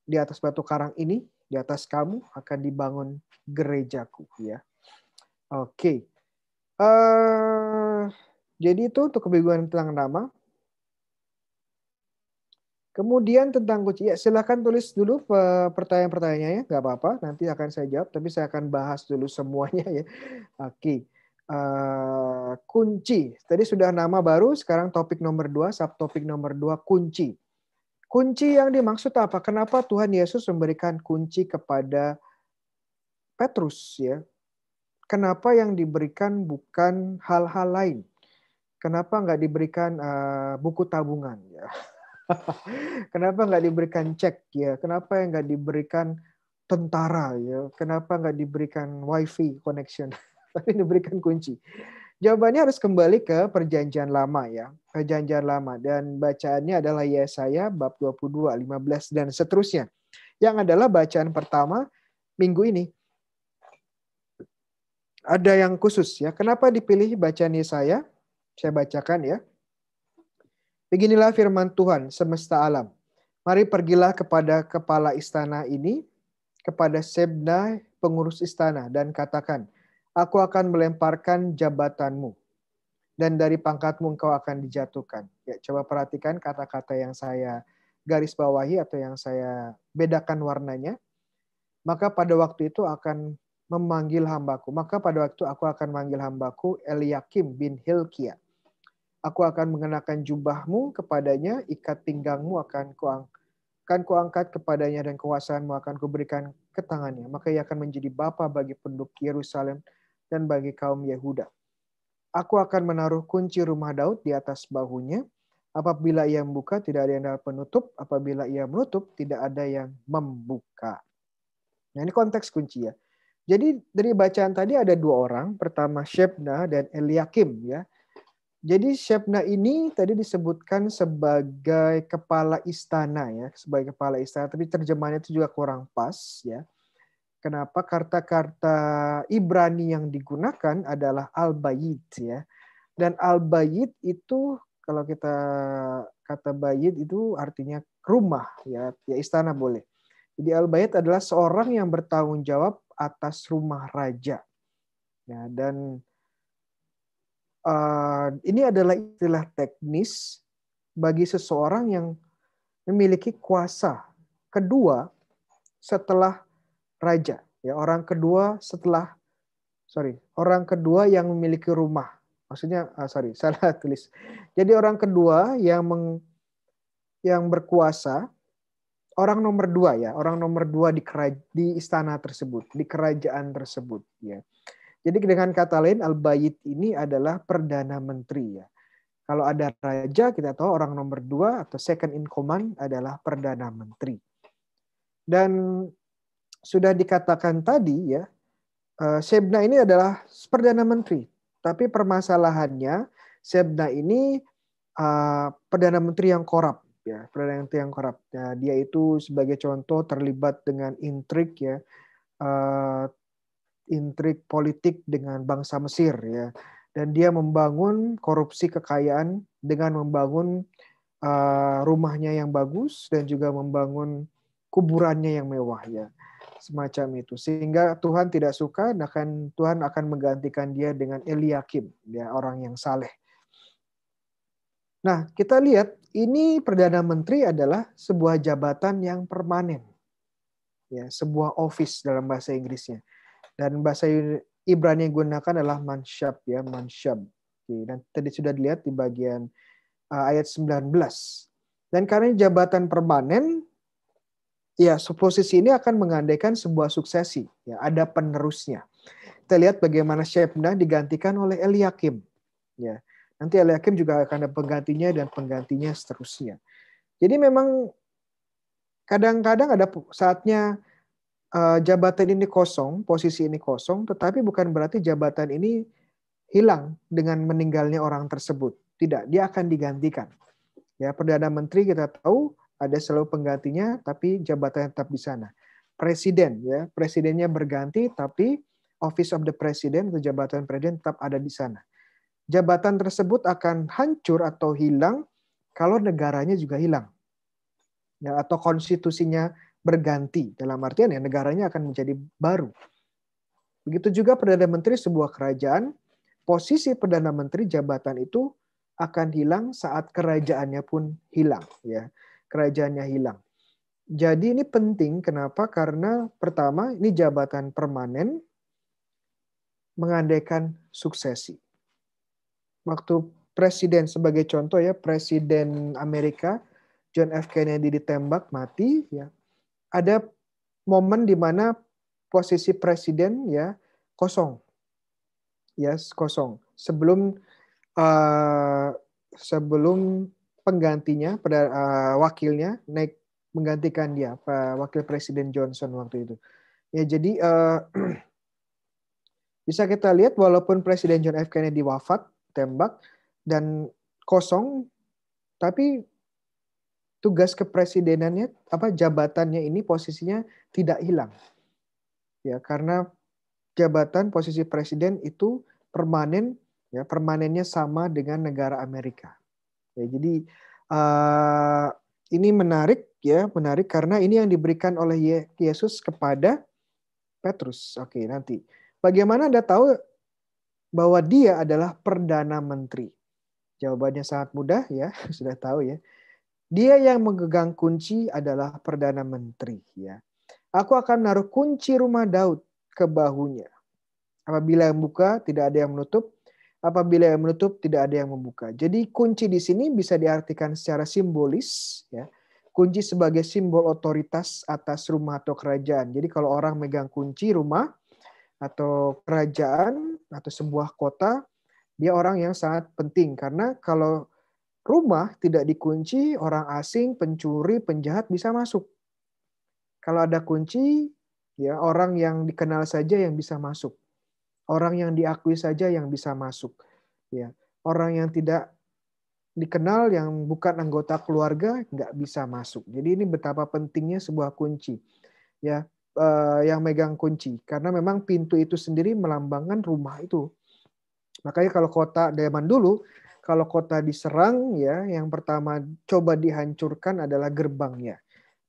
di atas batu karang ini di atas kamu akan dibangun gerejaku ya. Oke. Okay. Uh, eh, jadi itu untuk kebingungan tentang nama. Kemudian tentang kunci, ya silahkan tulis dulu eh, pertanyaan-pertanyaannya, nggak apa-apa. Nanti akan saya jawab, tapi saya akan bahas dulu semuanya ya. Oke. Okay. Eh, kunci. Tadi sudah nama baru, sekarang topik nomor dua, subtopik nomor dua, kunci. Kunci yang dimaksud apa? Kenapa Tuhan Yesus memberikan kunci kepada Petrus ya? Kenapa yang diberikan bukan hal-hal lain? Kenapa nggak diberikan uh, buku tabungan ya? Kenapa nggak diberikan cek ya? Kenapa yang nggak diberikan tentara ya? Kenapa nggak diberikan wifi connection? tapi diberikan kunci. Jawabannya harus kembali ke perjanjian lama ya, perjanjian lama dan bacaannya adalah Yesaya bab 22, 15 dan seterusnya. Yang adalah bacaan pertama minggu ini. Ada yang khusus ya. Kenapa dipilih bacaan Yesaya? Saya bacakan ya. Beginilah firman Tuhan semesta alam. Mari pergilah kepada kepala istana ini, kepada Sebna pengurus istana dan katakan, aku akan melemparkan jabatanmu dan dari pangkatmu engkau akan dijatuhkan. Ya, coba perhatikan kata-kata yang saya garis bawahi atau yang saya bedakan warnanya. Maka pada waktu itu akan memanggil hambaku. Maka pada waktu aku akan memanggil hambaku Eliakim bin Hilkia. Aku akan mengenakan jubahmu kepadanya, ikat pinggangmu akan kuang kan kuangkat kepadanya dan kekuasaanmu akan kuberikan ke tangannya. Maka ia akan menjadi bapa bagi penduduk Yerusalem dan bagi kaum Yehuda. Aku akan menaruh kunci rumah Daud di atas bahunya. Apabila ia membuka, tidak ada yang dapat menutup. Apabila ia menutup, tidak ada yang membuka. Nah, ini konteks kunci ya. Jadi dari bacaan tadi ada dua orang, pertama Shebna dan Eliakim ya. Jadi Shebna ini tadi disebutkan sebagai kepala istana ya, sebagai kepala istana, tapi terjemahannya itu juga kurang pas ya. Kenapa? karta-karta Ibrani yang digunakan adalah al-bayit ya. Dan al-bayit itu kalau kita kata bayit itu artinya rumah ya, ya istana boleh. Jadi al-bayit adalah seorang yang bertanggung jawab atas rumah raja. Ya, dan uh, ini adalah istilah teknis bagi seseorang yang memiliki kuasa kedua setelah raja, ya orang kedua setelah sorry orang kedua yang memiliki rumah. Maksudnya ah, sorry salah tulis. Jadi orang kedua yang meng, yang berkuasa orang nomor dua ya orang nomor dua di keraja di istana tersebut di kerajaan tersebut ya. Jadi dengan kata lain al-bayit ini adalah perdana menteri ya. Kalau ada raja, kita tahu orang nomor dua atau second in command adalah perdana menteri. Dan sudah dikatakan tadi ya, eh, Sebna ini adalah perdana menteri, tapi permasalahannya Sebna ini uh, perdana menteri yang korup ya, perdana menteri yang korup. Nah, dia itu sebagai contoh terlibat dengan intrik ya, uh, intrik politik dengan bangsa Mesir ya, dan dia membangun korupsi kekayaan dengan membangun uh, rumahnya yang bagus dan juga membangun kuburannya yang mewah ya semacam itu sehingga Tuhan tidak suka akan Tuhan akan menggantikan dia dengan Eliakim ya orang yang saleh. Nah, kita lihat ini perdana menteri adalah sebuah jabatan yang permanen. Ya, sebuah office dalam bahasa Inggrisnya. Dan bahasa Ibrani yang digunakan adalah mansyab ya, manshab. Dan tadi sudah dilihat di bagian uh, ayat 19. Dan karena jabatan permanen, ya suposisi ini akan mengandaikan sebuah suksesi, ya ada penerusnya. Kita lihat bagaimana Shebna digantikan oleh Eliakim. Ya. Nanti Eliakim juga akan ada penggantinya dan penggantinya seterusnya. Jadi memang kadang-kadang ada saatnya eh, jabatan ini kosong, posisi ini kosong, tetapi bukan berarti jabatan ini hilang dengan meninggalnya orang tersebut. Tidak, dia akan digantikan. Ya, Perdana Menteri kita tahu ada selalu penggantinya tapi jabatan tetap di sana. Presiden ya, presidennya berganti tapi office of the president atau jabatan presiden tetap ada di sana. Jabatan tersebut akan hancur atau hilang kalau negaranya juga hilang. Ya, atau konstitusinya berganti dalam artian ya negaranya akan menjadi baru. Begitu juga perdana menteri sebuah kerajaan, posisi perdana menteri jabatan itu akan hilang saat kerajaannya pun hilang ya kerajaannya hilang. Jadi ini penting kenapa? Karena pertama ini jabatan permanen mengandaikan suksesi. Waktu presiden sebagai contoh ya presiden Amerika John F Kennedy ditembak mati ya. Ada momen di mana posisi presiden ya kosong. Ya, yes, kosong. Sebelum uh, sebelum penggantinya pada uh, wakilnya naik menggantikan dia Pak wakil presiden Johnson waktu itu ya jadi uh, bisa kita lihat walaupun presiden John F Kennedy wafat tembak dan kosong tapi tugas kepresidenannya apa jabatannya ini posisinya tidak hilang ya karena jabatan posisi presiden itu permanen ya permanennya sama dengan negara Amerika Ya, jadi uh, ini menarik ya, menarik karena ini yang diberikan oleh Yesus kepada Petrus. Oke, nanti. Bagaimana Anda tahu bahwa dia adalah perdana menteri? Jawabannya sangat mudah ya, sudah tahu ya. Dia yang menggenggam kunci adalah perdana menteri ya. Aku akan naruh kunci rumah Daud ke bahunya. Apabila yang buka tidak ada yang menutup, apabila yang menutup tidak ada yang membuka. Jadi kunci di sini bisa diartikan secara simbolis ya. Kunci sebagai simbol otoritas atas rumah atau kerajaan. Jadi kalau orang megang kunci rumah atau kerajaan atau sebuah kota, dia orang yang sangat penting karena kalau rumah tidak dikunci, orang asing, pencuri, penjahat bisa masuk. Kalau ada kunci, ya orang yang dikenal saja yang bisa masuk. Orang yang diakui saja yang bisa masuk. Ya, orang yang tidak dikenal yang bukan anggota keluarga nggak bisa masuk. Jadi ini betapa pentingnya sebuah kunci. Ya, eh, yang megang kunci karena memang pintu itu sendiri melambangkan rumah itu. Makanya kalau kota zaman dulu kalau kota diserang ya yang pertama coba dihancurkan adalah gerbangnya.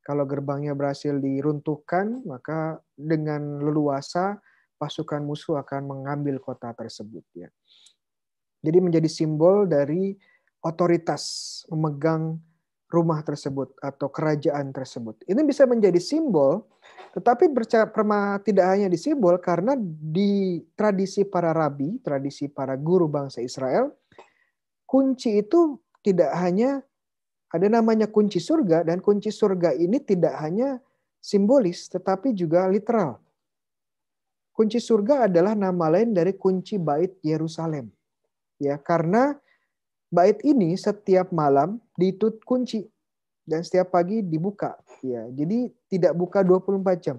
Kalau gerbangnya berhasil diruntuhkan maka dengan leluasa pasukan musuh akan mengambil kota tersebut ya. Jadi menjadi simbol dari otoritas memegang rumah tersebut atau kerajaan tersebut. Ini bisa menjadi simbol, tetapi tidak hanya di simbol karena di tradisi para rabi, tradisi para guru bangsa Israel, kunci itu tidak hanya ada namanya kunci surga dan kunci surga ini tidak hanya simbolis tetapi juga literal. Kunci surga adalah nama lain dari kunci bait Yerusalem. Ya, karena bait ini setiap malam ditut kunci dan setiap pagi dibuka. Ya, jadi tidak buka 24 jam.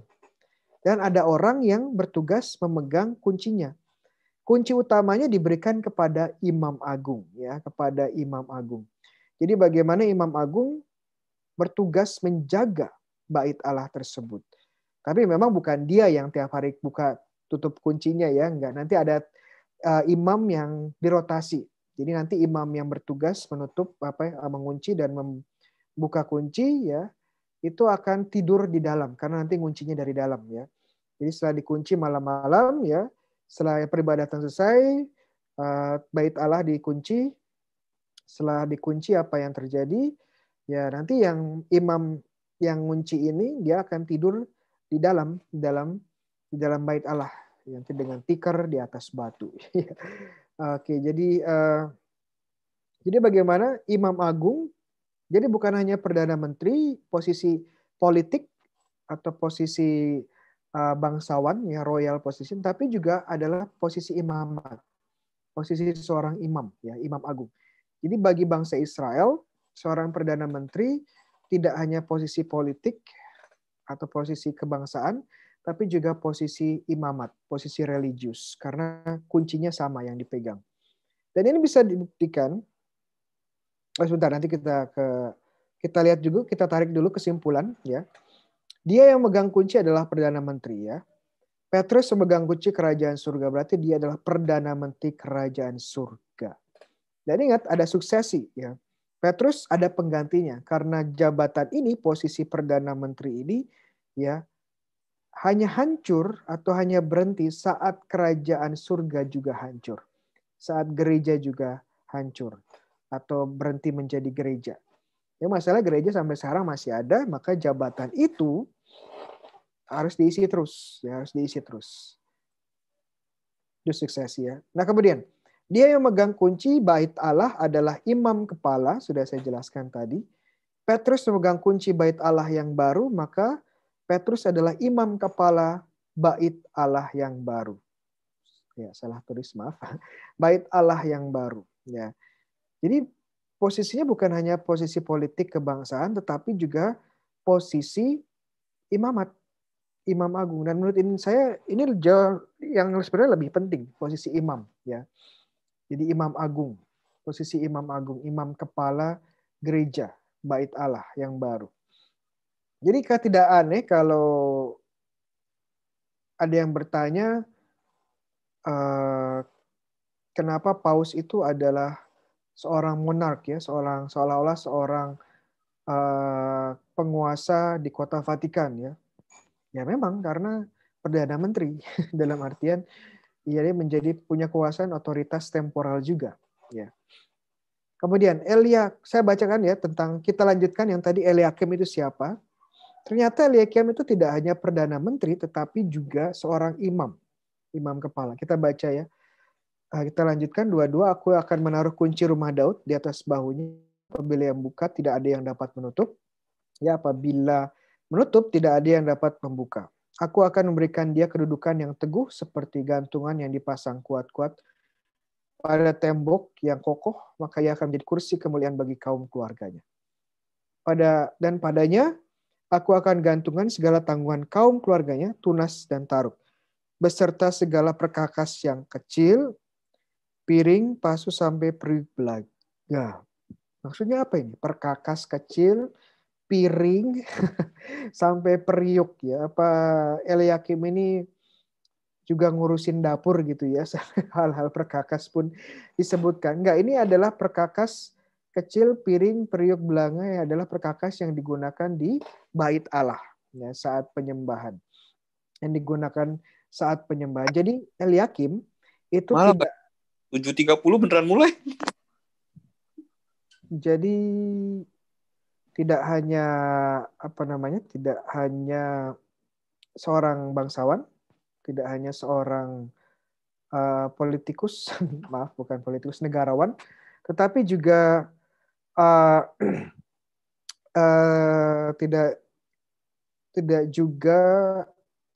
Dan ada orang yang bertugas memegang kuncinya kunci utamanya diberikan kepada imam agung ya kepada imam agung jadi bagaimana imam agung bertugas menjaga bait Allah tersebut tapi memang bukan dia yang tiap hari buka tutup kuncinya ya enggak nanti ada uh, imam yang dirotasi jadi nanti imam yang bertugas menutup apa ya, mengunci dan membuka kunci ya itu akan tidur di dalam karena nanti kuncinya dari dalam ya jadi setelah dikunci malam-malam ya setelah peribadatan selesai uh, bait Allah dikunci setelah dikunci apa yang terjadi ya nanti yang imam yang kunci ini dia akan tidur di dalam dalam di dalam bait Allah yang dengan tikar di atas batu. Oke, jadi eh, jadi bagaimana Imam Agung jadi bukan hanya perdana menteri, posisi politik atau posisi eh, bangsawan ya royal position, tapi juga adalah posisi imam Posisi seorang imam ya, Imam Agung. Jadi bagi bangsa Israel, seorang perdana menteri tidak hanya posisi politik atau posisi kebangsaan, tapi juga posisi imamat, posisi religius, karena kuncinya sama yang dipegang. Dan ini bisa dibuktikan. Oh, sebentar, nanti kita ke kita lihat juga, kita tarik dulu kesimpulan ya. Dia yang megang kunci adalah perdana menteri ya. Petrus memegang kunci kerajaan surga berarti dia adalah perdana menteri kerajaan surga. Dan ingat ada suksesi ya. Petrus ada penggantinya karena jabatan ini posisi perdana menteri ini ya hanya hancur atau hanya berhenti saat kerajaan surga juga hancur. Saat gereja juga hancur atau berhenti menjadi gereja. Ya masalah gereja sampai sekarang masih ada, maka jabatan itu harus diisi terus, ya harus diisi terus. Itu sukses ya. Nah kemudian dia yang megang kunci bait Allah adalah imam kepala, sudah saya jelaskan tadi. Petrus memegang kunci bait Allah yang baru, maka Petrus adalah imam kepala bait Allah yang baru. Ya, salah tulis, maaf. Bait Allah yang baru, ya. Jadi posisinya bukan hanya posisi politik kebangsaan tetapi juga posisi imamat, imam agung. Dan menurut ini saya ini yang sebenarnya lebih penting posisi imam ya. Jadi imam agung, posisi imam agung, imam kepala gereja bait Allah yang baru. Jadi tidak aneh kalau ada yang bertanya eh, kenapa Paus itu adalah seorang monark ya, seorang seolah-olah seorang eh, penguasa di kota Vatikan ya. Ya memang karena perdana menteri dalam artian ia menjadi punya kekuasaan otoritas temporal juga ya. Kemudian Elia, saya bacakan ya tentang kita lanjutkan yang tadi Eliakim itu siapa. Ternyata Eliakim itu tidak hanya perdana menteri, tetapi juga seorang imam, imam kepala. Kita baca ya. Ah, kita lanjutkan dua-dua. Aku akan menaruh kunci rumah Daud di atas bahunya. Apabila yang buka, tidak ada yang dapat menutup. Ya, apabila menutup, tidak ada yang dapat membuka. Aku akan memberikan dia kedudukan yang teguh seperti gantungan yang dipasang kuat-kuat pada tembok yang kokoh, maka ia akan menjadi kursi kemuliaan bagi kaum keluarganya. Pada dan padanya Aku akan gantungan segala tanggungan kaum keluarganya, Tunas dan Taruk, beserta segala perkakas yang kecil, piring, pasu, sampai periuk belaga. Maksudnya apa ini? Perkakas kecil, piring, sampai periuk ya. Apa Eliakim ini juga ngurusin dapur gitu ya. Hal-hal perkakas pun disebutkan. Enggak, ini adalah perkakas kecil piring periuk belanga belangai adalah perkakas yang digunakan di bait Allah ya, saat penyembahan yang digunakan saat penyembahan. Jadi Eliakim itu Malah, tidak 7.30 beneran mulai. Jadi tidak hanya apa namanya? tidak hanya seorang bangsawan, tidak hanya seorang uh, politikus, maaf bukan politikus negarawan, tetapi juga uh, uh, tidak tidak juga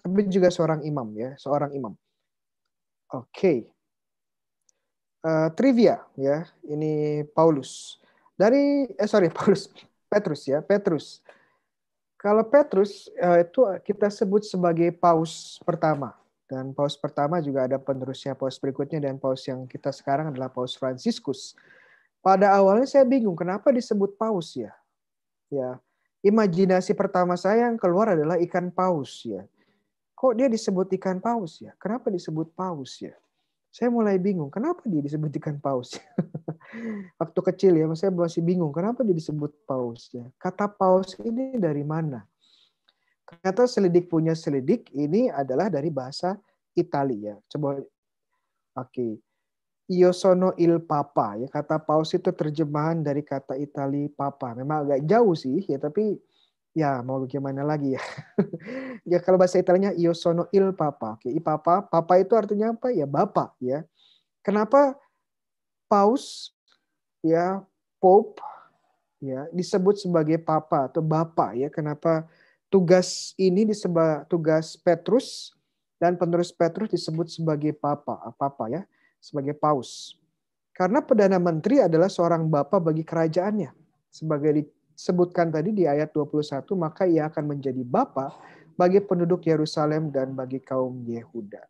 tapi juga seorang imam ya, seorang imam. Oke. Okay. Uh, eh, trivia ya, ini Paulus. Dari eh sorry Paulus, Petrus ya, Petrus. Kalau Petrus uh, itu kita sebut sebagai paus pertama dan paus pertama juga ada penerusnya paus berikutnya dan paus yang kita sekarang adalah paus Fransiskus. Pada awalnya saya bingung kenapa disebut paus ya. Ya, imajinasi pertama saya yang keluar adalah ikan paus ya. Kok dia disebut ikan paus ya? Kenapa disebut paus ya? Saya mulai bingung, kenapa dia disebut ikan paus? Ya? Waktu kecil ya, saya masih bingung, kenapa dia disebut paus ya? Kata paus ini dari mana? Kata selidik punya selidik ini adalah dari bahasa Italia. Coba, oke. Okay. Io sono il papa. Ya kata paus itu terjemahan dari kata Itali papa. Memang agak jauh sih ya tapi ya mau bagaimana lagi ya. ya kalau bahasa Italianya io sono il papa. Oke, i papa, papa itu artinya apa? Ya bapak ya. Kenapa paus ya pope ya disebut sebagai papa atau bapak ya kenapa tugas ini disebut tugas Petrus dan penerus Petrus disebut sebagai papa papa ya sebagai paus. Karena Perdana Menteri adalah seorang bapak bagi kerajaannya. Sebagai disebutkan tadi di ayat 21, maka ia akan menjadi bapak bagi penduduk Yerusalem dan bagi kaum Yehuda.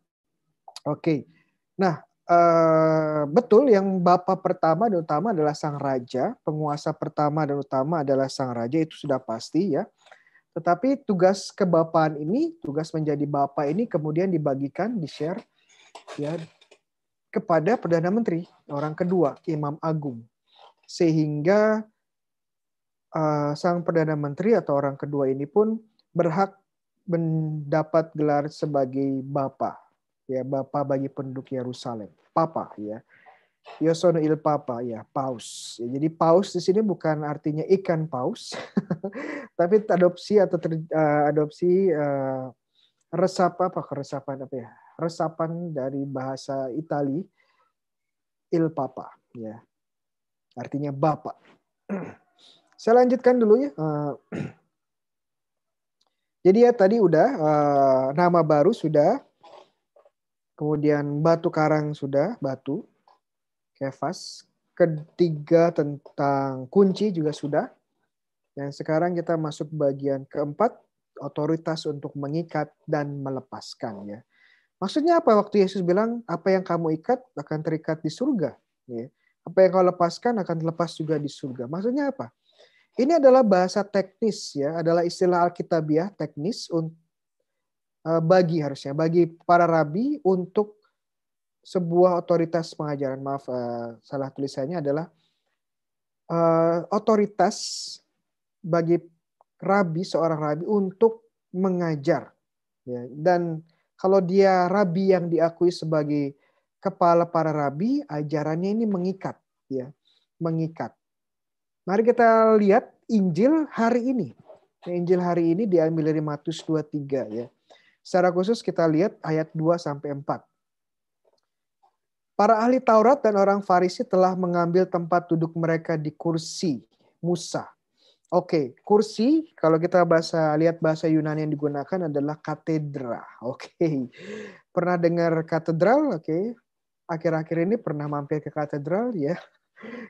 Oke, nah eh, betul yang bapak pertama dan utama adalah sang raja, penguasa pertama dan utama adalah sang raja itu sudah pasti ya. Tetapi tugas kebapaan ini, tugas menjadi bapak ini kemudian dibagikan, di-share ya kepada Perdana Menteri, orang kedua, Imam Agung. Sehingga uh, sang Perdana Menteri atau orang kedua ini pun berhak mendapat gelar sebagai Bapa, ya Bapa bagi penduduk Yerusalem, Papa ya. Yosono il Papa ya paus. Ya, jadi paus di sini bukan artinya ikan paus, tapi adopsi atau ter, uh, adopsi uh, resap apa keresapan apa ya resapan dari bahasa Itali il papa ya. Artinya bapak. Saya lanjutkan dulu ya. Eh. Jadi ya tadi udah eh, nama baru sudah. Kemudian batu karang sudah, batu. Kefas. Ketiga tentang kunci juga sudah. Dan sekarang kita masuk bagian keempat, otoritas untuk mengikat dan melepaskan ya. Maksudnya apa waktu Yesus bilang apa yang kamu ikat akan terikat di surga, ya. Apa yang kau lepaskan akan lepas juga di surga. Maksudnya apa? Ini adalah bahasa teknis ya, adalah istilah alkitabiah teknis e, bagi harusnya bagi para rabi untuk sebuah otoritas pengajaran maaf e, salah tulisannya adalah e, otoritas bagi rabi seorang rabi untuk mengajar ya. dan kalau dia rabi yang diakui sebagai kepala para rabi, ajarannya ini mengikat, ya, mengikat. Mari kita lihat Injil hari ini. Injil hari ini diambil dari Matius 23 ya. Secara khusus kita lihat ayat 2 sampai 4. Para ahli Taurat dan orang Farisi telah mengambil tempat duduk mereka di kursi Musa. Oke, okay, kursi kalau kita bahasa lihat bahasa Yunani yang digunakan adalah katedra. Oke. Okay. Pernah dengar katedral? Oke. Okay. Akhir-akhir ini pernah mampir ke katedral ya.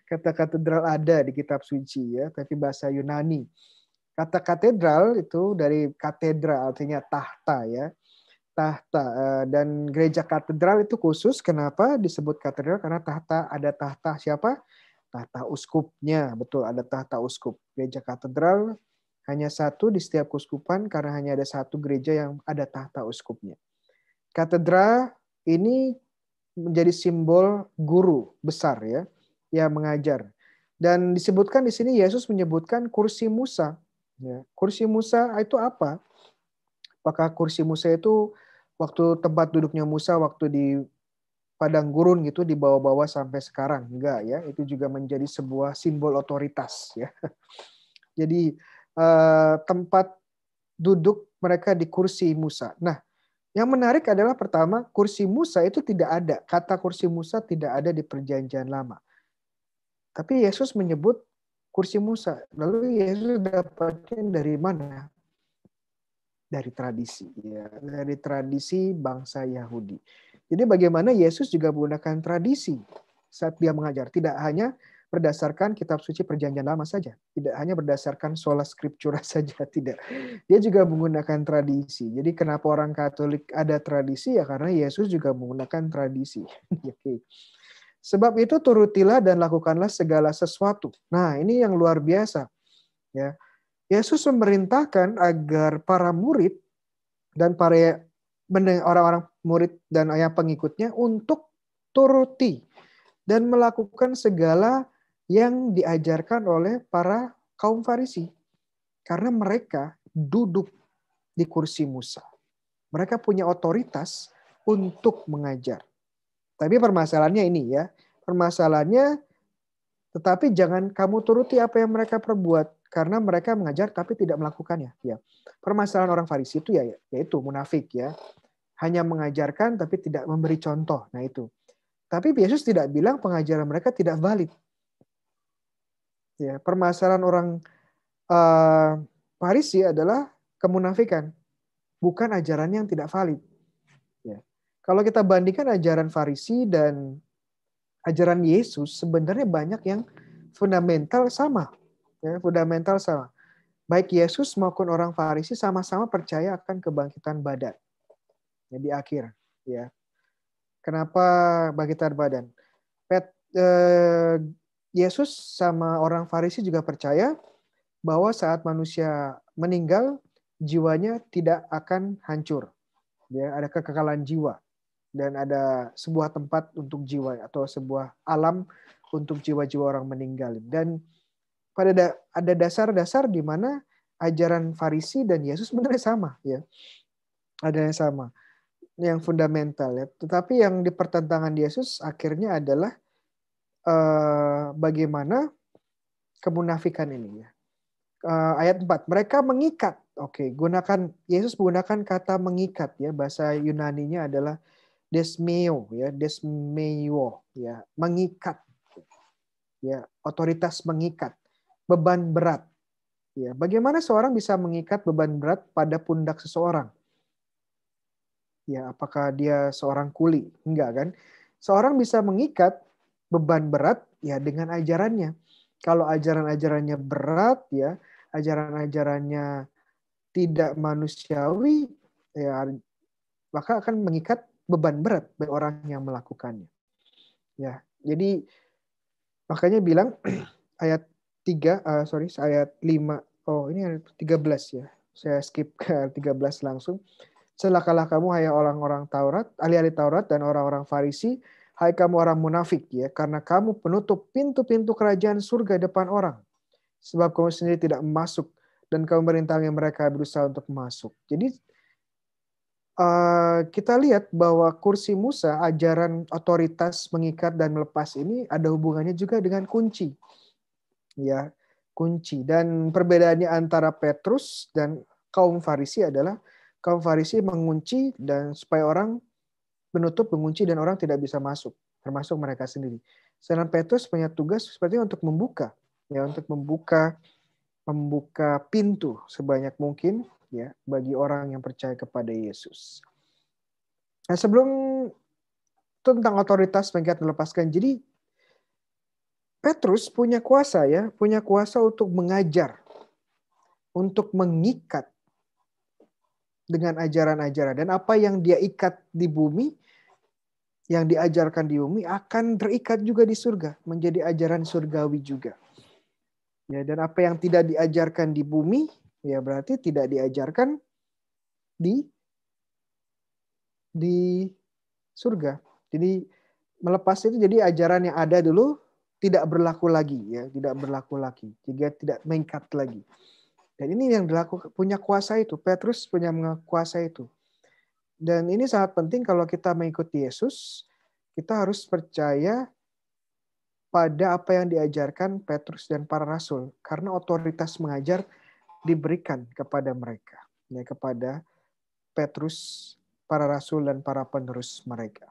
Kata katedral ada di kitab suci ya, tapi bahasa Yunani. Kata katedral itu dari katedra artinya tahta ya. Tahta eh, dan gereja katedral itu khusus kenapa disebut katedral karena tahta ada tahta siapa? tahta uskupnya. Betul, ada tahta uskup. Gereja katedral hanya satu di setiap kuskupan karena hanya ada satu gereja yang ada tahta uskupnya. Katedral ini menjadi simbol guru besar ya yang mengajar. Dan disebutkan di sini Yesus menyebutkan kursi Musa. Ya, kursi Musa itu apa? Apakah kursi Musa itu waktu tempat duduknya Musa waktu di padang gurun gitu dibawa-bawa sampai sekarang enggak ya itu juga menjadi sebuah simbol otoritas ya jadi eh, tempat duduk mereka di kursi Musa nah yang menarik adalah pertama kursi Musa itu tidak ada kata kursi Musa tidak ada di perjanjian lama tapi Yesus menyebut kursi Musa lalu Yesus dapatnya dari mana dari tradisi ya dari tradisi bangsa Yahudi jadi bagaimana Yesus juga menggunakan tradisi saat dia mengajar. Tidak hanya berdasarkan kitab suci perjanjian lama saja. Tidak hanya berdasarkan sola scriptura saja, tidak. Dia juga menggunakan tradisi. Jadi kenapa orang Katolik ada tradisi? Ya karena Yesus juga menggunakan tradisi. Sebab itu turutilah dan lakukanlah segala sesuatu. Nah ini yang luar biasa. Ya, Yesus memerintahkan agar para murid dan para orang-orang murid dan ayah pengikutnya untuk turuti dan melakukan segala yang diajarkan oleh para kaum Farisi karena mereka duduk di kursi Musa. Mereka punya otoritas untuk mengajar. Tapi permasalahannya ini ya, permasalahannya tetapi jangan kamu turuti apa yang mereka perbuat karena mereka mengajar tapi tidak melakukannya ya. Permasalahan orang Farisi itu ya yaitu munafik ya hanya mengajarkan tapi tidak memberi contoh. Nah itu. Tapi Yesus tidak bilang pengajaran mereka tidak valid. Ya, permasalahan orang uh, adalah kemunafikan, bukan ajaran yang tidak valid. Ya. Kalau kita bandingkan ajaran Farisi dan ajaran Yesus, sebenarnya banyak yang fundamental sama. Ya, fundamental sama. Baik Yesus maupun orang Farisi sama-sama percaya akan kebangkitan badan ya, di akhir ya. Kenapa bagi badan? Pet, eh, Yesus sama orang Farisi juga percaya bahwa saat manusia meninggal jiwanya tidak akan hancur. Ya, ada kekekalan jiwa dan ada sebuah tempat untuk jiwa atau sebuah alam untuk jiwa-jiwa orang meninggal. Dan pada da ada dasar-dasar di mana ajaran Farisi dan Yesus benar-benar sama ya. Ada yang sama yang fundamental ya. Tetapi yang dipertentangan Yesus akhirnya adalah uh, bagaimana kemunafikan ini ya. Uh, ayat 4, mereka mengikat. Oke, gunakan Yesus menggunakan kata mengikat ya. Bahasa Yunani-nya adalah desmeo ya, desmeo ya, mengikat. Ya, otoritas mengikat, beban berat. Ya, bagaimana seorang bisa mengikat beban berat pada pundak seseorang? Ya, apakah dia seorang kuli? Enggak kan? Seorang bisa mengikat beban berat ya dengan ajarannya. Kalau ajaran-ajarannya berat ya, ajaran-ajarannya tidak manusiawi ya maka akan mengikat beban berat bagi orang yang melakukannya. Ya, jadi makanya bilang ayat 3 uh, eh, sorry ayat 5 oh ini ayat 13 ya. Saya skip ke 13 langsung celakalah kamu hai orang-orang Taurat, alih-alih Taurat dan orang-orang Farisi, hai kamu orang munafik ya, karena kamu penutup pintu-pintu kerajaan surga depan orang. Sebab kamu sendiri tidak masuk dan kamu merintangi mereka berusaha untuk masuk. Jadi eh, kita lihat bahwa kursi Musa, ajaran otoritas mengikat dan melepas ini ada hubungannya juga dengan kunci. Ya, kunci dan perbedaannya antara Petrus dan kaum Farisi adalah kaum Farisi mengunci dan supaya orang menutup, mengunci dan orang tidak bisa masuk, termasuk mereka sendiri. Sedangkan Petrus punya tugas seperti untuk membuka, ya untuk membuka membuka pintu sebanyak mungkin ya bagi orang yang percaya kepada Yesus. Nah, sebelum tentang otoritas mengikat melepaskan. Jadi Petrus punya kuasa ya, punya kuasa untuk mengajar, untuk mengikat dengan ajaran-ajaran dan apa yang dia ikat di bumi yang diajarkan di bumi akan terikat juga di surga menjadi ajaran surgawi juga ya dan apa yang tidak diajarkan di bumi ya berarti tidak diajarkan di di surga jadi melepas itu jadi ajaran yang ada dulu tidak berlaku lagi ya tidak berlaku lagi jika tidak mengikat lagi dan ini yang dilakukan punya kuasa itu. Petrus punya kuasa itu. Dan ini sangat penting kalau kita mengikuti Yesus, kita harus percaya pada apa yang diajarkan Petrus dan para rasul karena otoritas mengajar diberikan kepada mereka ya kepada Petrus para rasul dan para penerus mereka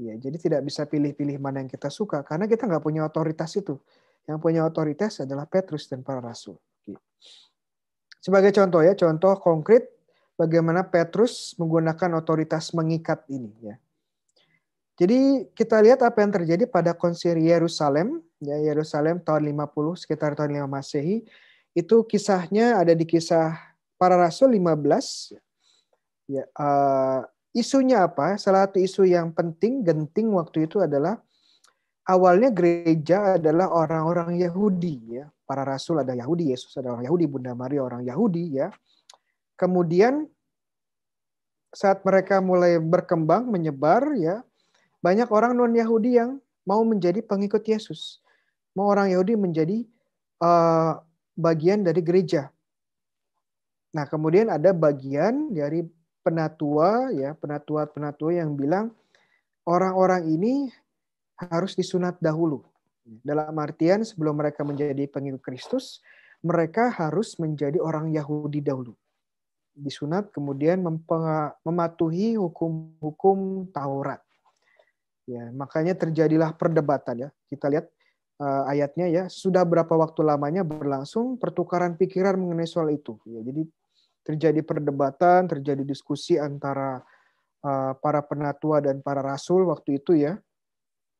ya jadi tidak bisa pilih-pilih mana yang kita suka karena kita nggak punya otoritas itu yang punya otoritas adalah Petrus dan para rasul gitu. Sebagai contoh ya, contoh konkret bagaimana Petrus menggunakan otoritas mengikat ini ya. Jadi kita lihat apa yang terjadi pada konsili Yerusalem, ya Yerusalem tahun 50 sekitar tahun 5 Masehi. Itu kisahnya ada di kisah Para Rasul 15. Ya, uh, isunya apa? Salah satu isu yang penting genting waktu itu adalah awalnya gereja adalah orang-orang Yahudi ya para rasul ada Yahudi, Yesus ada orang Yahudi, Bunda Maria orang Yahudi ya. Kemudian saat mereka mulai berkembang, menyebar ya, banyak orang non Yahudi yang mau menjadi pengikut Yesus. Mau orang Yahudi menjadi uh, bagian dari gereja. Nah, kemudian ada bagian dari penatua ya, penatua-penatua yang bilang orang-orang ini harus disunat dahulu. Dalam artian sebelum mereka menjadi pengikut Kristus, mereka harus menjadi orang Yahudi dahulu. Disunat kemudian mematuhi hukum-hukum Taurat. Ya, makanya terjadilah perdebatan ya. Kita lihat uh, ayatnya ya, sudah berapa waktu lamanya berlangsung pertukaran pikiran mengenai soal itu. Ya, jadi terjadi perdebatan, terjadi diskusi antara uh, para penatua dan para rasul waktu itu ya.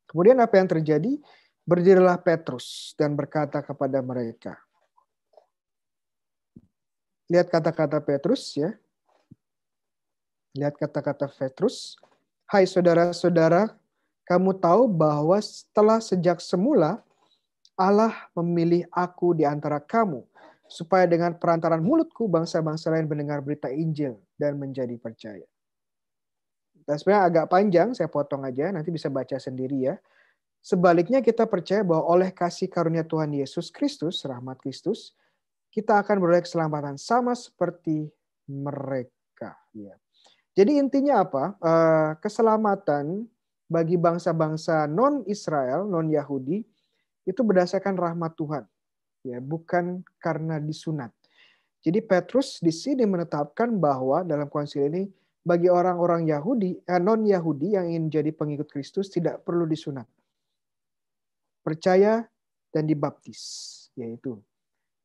Kemudian apa yang terjadi? Berdirilah Petrus dan berkata kepada mereka. Lihat kata-kata Petrus ya. Lihat kata-kata Petrus. Hai saudara-saudara, kamu tahu bahwa setelah sejak semula Allah memilih aku di antara kamu supaya dengan perantaran mulutku bangsa-bangsa lain mendengar berita Injil dan menjadi percaya. Dan sebenarnya agak panjang, saya potong aja, nanti bisa baca sendiri ya Sebaliknya kita percaya bahwa oleh kasih karunia Tuhan Yesus Kristus, rahmat Kristus, kita akan beroleh keselamatan sama seperti mereka. Ya. Jadi intinya apa? Eh, keselamatan bagi bangsa-bangsa non-Israel, non-Yahudi, itu berdasarkan rahmat Tuhan, ya bukan karena disunat. Jadi Petrus di sini menetapkan bahwa dalam konsil ini bagi orang-orang Yahudi, eh, non-Yahudi yang ingin jadi pengikut Kristus tidak perlu disunat percaya dan dibaptis, yaitu.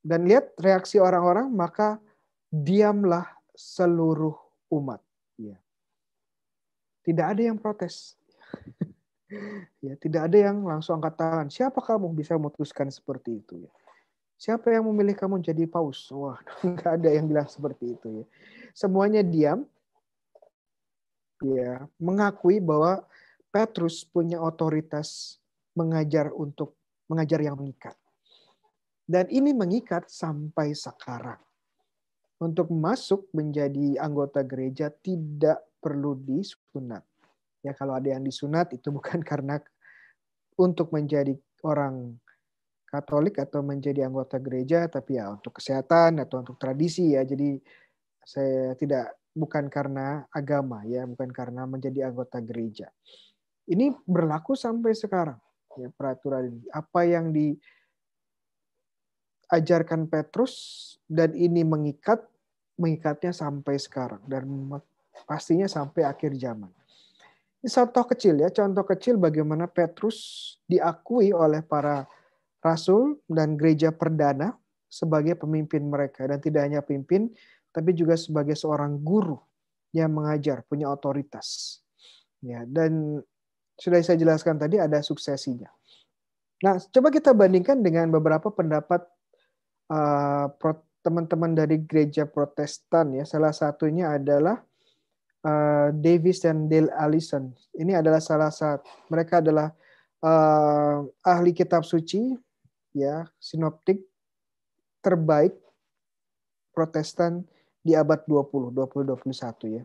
Dan lihat reaksi orang-orang, maka diamlah seluruh umat. Ya. Tidak ada yang protes. ya, tidak ada yang langsung angkat tangan. Siapa kamu bisa memutuskan seperti itu? Ya. Siapa yang memilih kamu jadi paus? Wah, nggak ada yang bilang seperti itu ya. Semuanya diam, ya, mengakui bahwa Petrus punya otoritas mengajar untuk mengajar yang mengikat. Dan ini mengikat sampai sekarang. Untuk masuk menjadi anggota gereja tidak perlu disunat. Ya kalau ada yang disunat itu bukan karena untuk menjadi orang Katolik atau menjadi anggota gereja, tapi ya untuk kesehatan atau untuk tradisi ya. Jadi saya tidak bukan karena agama ya, bukan karena menjadi anggota gereja. Ini berlaku sampai sekarang ya peraturan ini. Apa yang diajarkan Petrus dan ini mengikat, mengikatnya sampai sekarang dan pastinya sampai akhir zaman. Ini contoh kecil ya, contoh kecil bagaimana Petrus diakui oleh para rasul dan gereja perdana sebagai pemimpin mereka dan tidak hanya pemimpin tapi juga sebagai seorang guru yang mengajar, punya otoritas. Ya, dan sudah saya jelaskan tadi ada suksesinya. Nah, coba kita bandingkan dengan beberapa pendapat teman uh, teman-teman dari gereja Protestan ya. Salah satunya adalah uh, Davis dan Dale Allison. Ini adalah salah satu mereka adalah uh, ahli kitab suci ya, sinoptik terbaik Protestan di abad 20, 2021 ya.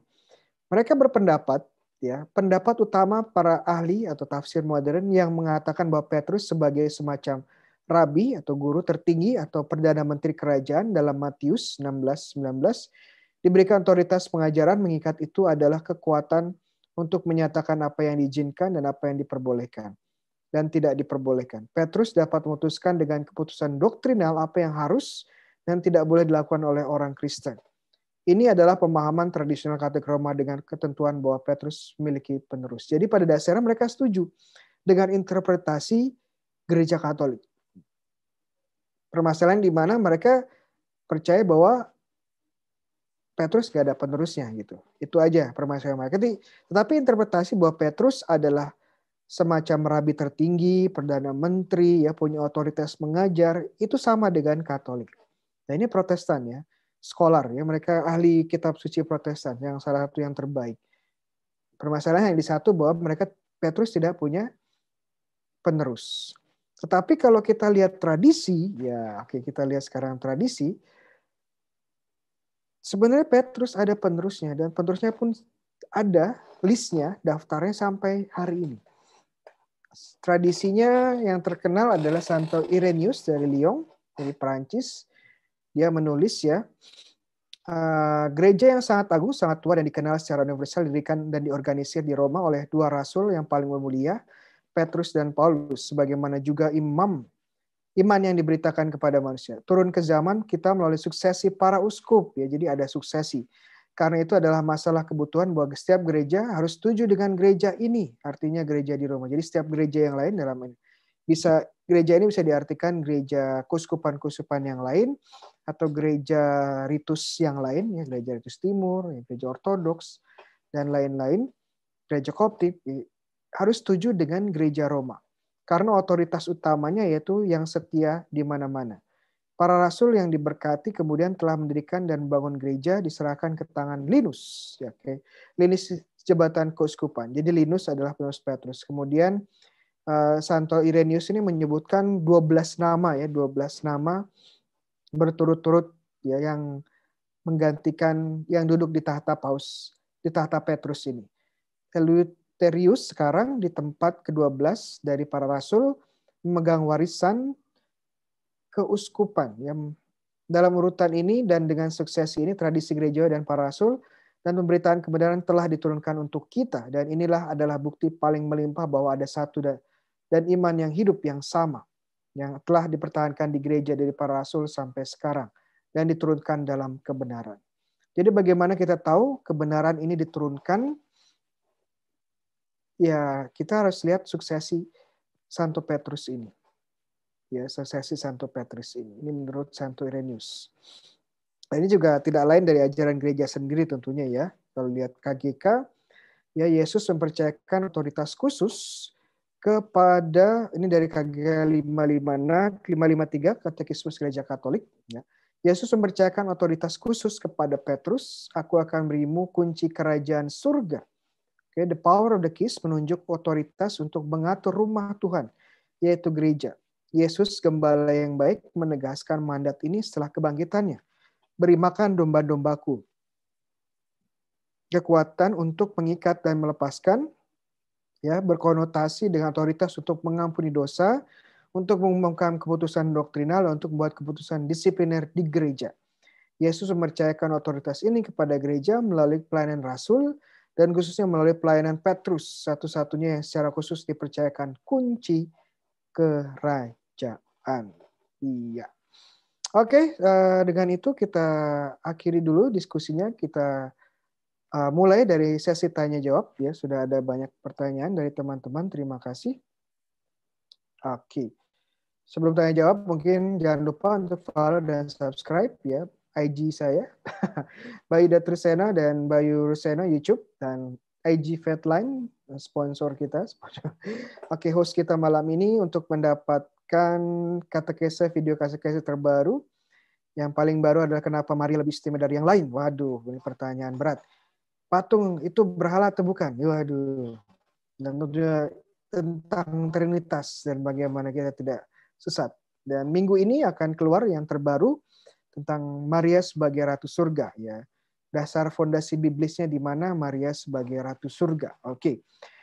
Mereka berpendapat ya pendapat utama para ahli atau tafsir modern yang mengatakan bahwa Petrus sebagai semacam rabi atau guru tertinggi atau perdana menteri kerajaan dalam Matius 16-19 diberikan otoritas pengajaran mengikat itu adalah kekuatan untuk menyatakan apa yang diizinkan dan apa yang diperbolehkan dan tidak diperbolehkan. Petrus dapat memutuskan dengan keputusan doktrinal apa yang harus dan tidak boleh dilakukan oleh orang Kristen. Ini adalah pemahaman tradisional Katolik Roma dengan ketentuan bahwa Petrus memiliki penerus. Jadi pada dasarnya mereka setuju dengan interpretasi gereja Katolik. Permasalahan di mana mereka percaya bahwa Petrus gak ada penerusnya gitu. Itu aja permasalahan mereka. Tetapi interpretasi bahwa Petrus adalah semacam rabi tertinggi, perdana menteri, ya punya otoritas mengajar, itu sama dengan Katolik. Nah ini Protestan ya scholar ya mereka ahli kitab suci Protestan yang salah satu yang terbaik. Permasalahan yang di satu bahwa mereka Petrus tidak punya penerus. Tetapi kalau kita lihat tradisi, ya oke kita lihat sekarang tradisi, sebenarnya Petrus ada penerusnya dan penerusnya pun ada listnya, daftarnya sampai hari ini. Tradisinya yang terkenal adalah Santo Irenius dari Lyon, dari Perancis dia menulis ya uh, gereja yang sangat agung, sangat tua dan dikenal secara universal didirikan dan diorganisir di Roma oleh dua rasul yang paling mulia, Petrus dan Paulus, sebagaimana juga imam iman yang diberitakan kepada manusia. Turun ke zaman kita melalui suksesi para uskup ya, jadi ada suksesi. Karena itu adalah masalah kebutuhan bahwa setiap gereja harus setuju dengan gereja ini, artinya gereja di Roma. Jadi setiap gereja yang lain dalam ini bisa gereja ini bisa diartikan gereja kuskupan kuskupan yang lain atau gereja ritus yang lain, ya, gereja ritus timur, ya, gereja ortodoks, dan lain-lain, gereja koptik, harus setuju dengan gereja Roma. Karena otoritas utamanya yaitu yang setia di mana-mana. Para rasul yang diberkati kemudian telah mendirikan dan bangun gereja diserahkan ke tangan Linus. Ya, okay. Linus jabatan keuskupan. Jadi Linus adalah penulis Petrus. Kemudian eh, Santo Irenius ini menyebutkan 12 nama ya, 12 nama berturut-turut ya yang menggantikan yang duduk di tahta Paus, di tahta Petrus ini. Eleuterius sekarang di tempat ke-12 dari para rasul memegang warisan keuskupan yang dalam urutan ini dan dengan suksesi ini tradisi gereja dan para rasul dan pemberitaan kebenaran telah diturunkan untuk kita dan inilah adalah bukti paling melimpah bahwa ada satu dan, dan iman yang hidup yang sama yang telah dipertahankan di gereja dari para rasul sampai sekarang dan diturunkan dalam kebenaran. Jadi bagaimana kita tahu kebenaran ini diturunkan? Ya, kita harus lihat suksesi Santo Petrus ini. Ya, suksesi Santo Petrus ini. Ini menurut Santo Irenius. Nah, ini juga tidak lain dari ajaran gereja sendiri tentunya ya. Kalau lihat KGK, ya Yesus mempercayakan otoritas khusus kepada ini dari KG 556 553 Katekismus Gereja Katolik ya. Yesus mempercayakan otoritas khusus kepada Petrus, aku akan berimu kunci kerajaan surga. Okay, the power of the keys menunjuk otoritas untuk mengatur rumah Tuhan, yaitu gereja. Yesus gembala yang baik menegaskan mandat ini setelah kebangkitannya. Beri makan domba-dombaku. Kekuatan untuk mengikat dan melepaskan, ya berkonotasi dengan otoritas untuk mengampuni dosa, untuk mengumumkan keputusan doktrinal, untuk membuat keputusan disipliner di gereja. Yesus mempercayakan otoritas ini kepada gereja melalui pelayanan rasul dan khususnya melalui pelayanan Petrus, satu-satunya yang secara khusus dipercayakan kunci kerajaan. Iya. Oke, eh, dengan itu kita akhiri dulu diskusinya. Kita uh, mulai dari sesi tanya jawab ya sudah ada banyak pertanyaan dari teman-teman terima kasih oke okay. sebelum tanya jawab mungkin jangan lupa untuk follow dan subscribe ya IG saya Bayu Datrisena dan Bayu Rusena YouTube dan IG Fatline sponsor kita oke okay, host kita malam ini untuk mendapatkan kata kese video kata kese terbaru yang paling baru adalah kenapa Maria lebih istimewa dari yang lain? Waduh, ini pertanyaan berat patung itu berhala atau bukan? Waduh. Dan juga tentang Trinitas dan bagaimana kita tidak sesat. Dan minggu ini akan keluar yang terbaru tentang Maria sebagai Ratu Surga. ya Dasar fondasi biblisnya di mana Maria sebagai Ratu Surga. Oke. Okay.